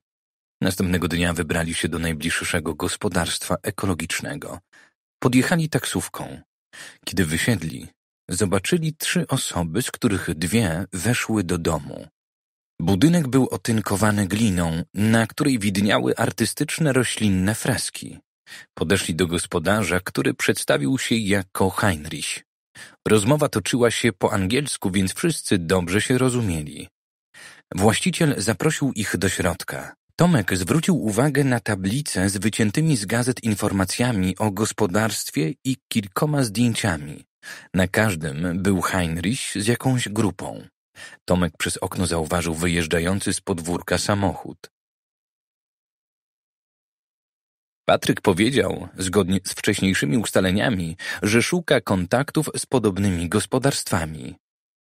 Następnego dnia wybrali się do najbliższego gospodarstwa ekologicznego. Podjechali taksówką. Kiedy wysiedli, zobaczyli trzy osoby, z których dwie weszły do domu. Budynek był otynkowany gliną, na której widniały artystyczne roślinne freski. Podeszli do gospodarza, który przedstawił się jako Heinrich. Rozmowa toczyła się po angielsku, więc wszyscy dobrze się rozumieli. Właściciel zaprosił ich do środka. Tomek zwrócił uwagę na tablicę z wyciętymi z gazet informacjami o gospodarstwie i kilkoma zdjęciami. Na każdym był Heinrich z jakąś grupą. Tomek przez okno zauważył wyjeżdżający z podwórka samochód. Patryk powiedział, zgodnie z wcześniejszymi ustaleniami, że szuka kontaktów z podobnymi gospodarstwami.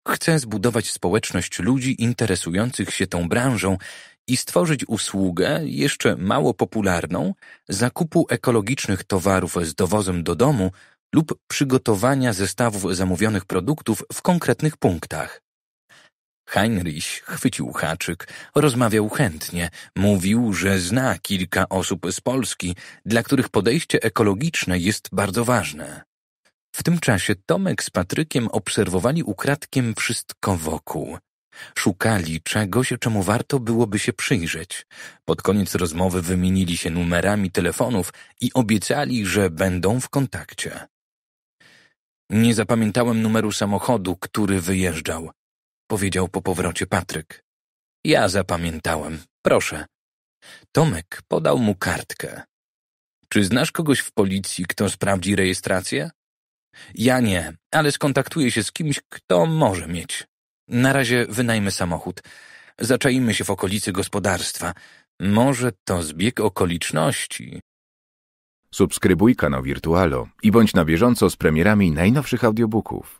Chce zbudować społeczność ludzi interesujących się tą branżą i stworzyć usługę, jeszcze mało popularną, zakupu ekologicznych towarów z dowozem do domu lub przygotowania zestawów zamówionych produktów w konkretnych punktach. Heinrich chwycił haczyk, rozmawiał chętnie, mówił, że zna kilka osób z Polski, dla których podejście ekologiczne jest bardzo ważne. W tym czasie Tomek z Patrykiem obserwowali ukradkiem wszystko wokół. Szukali czegoś, czemu warto byłoby się przyjrzeć. Pod koniec rozmowy wymienili się numerami telefonów i obiecali, że będą w kontakcie. Nie zapamiętałem numeru samochodu, który wyjeżdżał powiedział po powrocie Patryk. Ja zapamiętałem, proszę. Tomek podał mu kartkę. Czy znasz kogoś w policji, kto sprawdzi rejestrację? Ja nie, ale skontaktuję się z kimś, kto może mieć. Na razie wynajmę samochód. Zaczaimy się w okolicy gospodarstwa. Może to zbieg okoliczności. Subskrybuj kanał Wirtualo i bądź na bieżąco z premierami najnowszych audiobooków.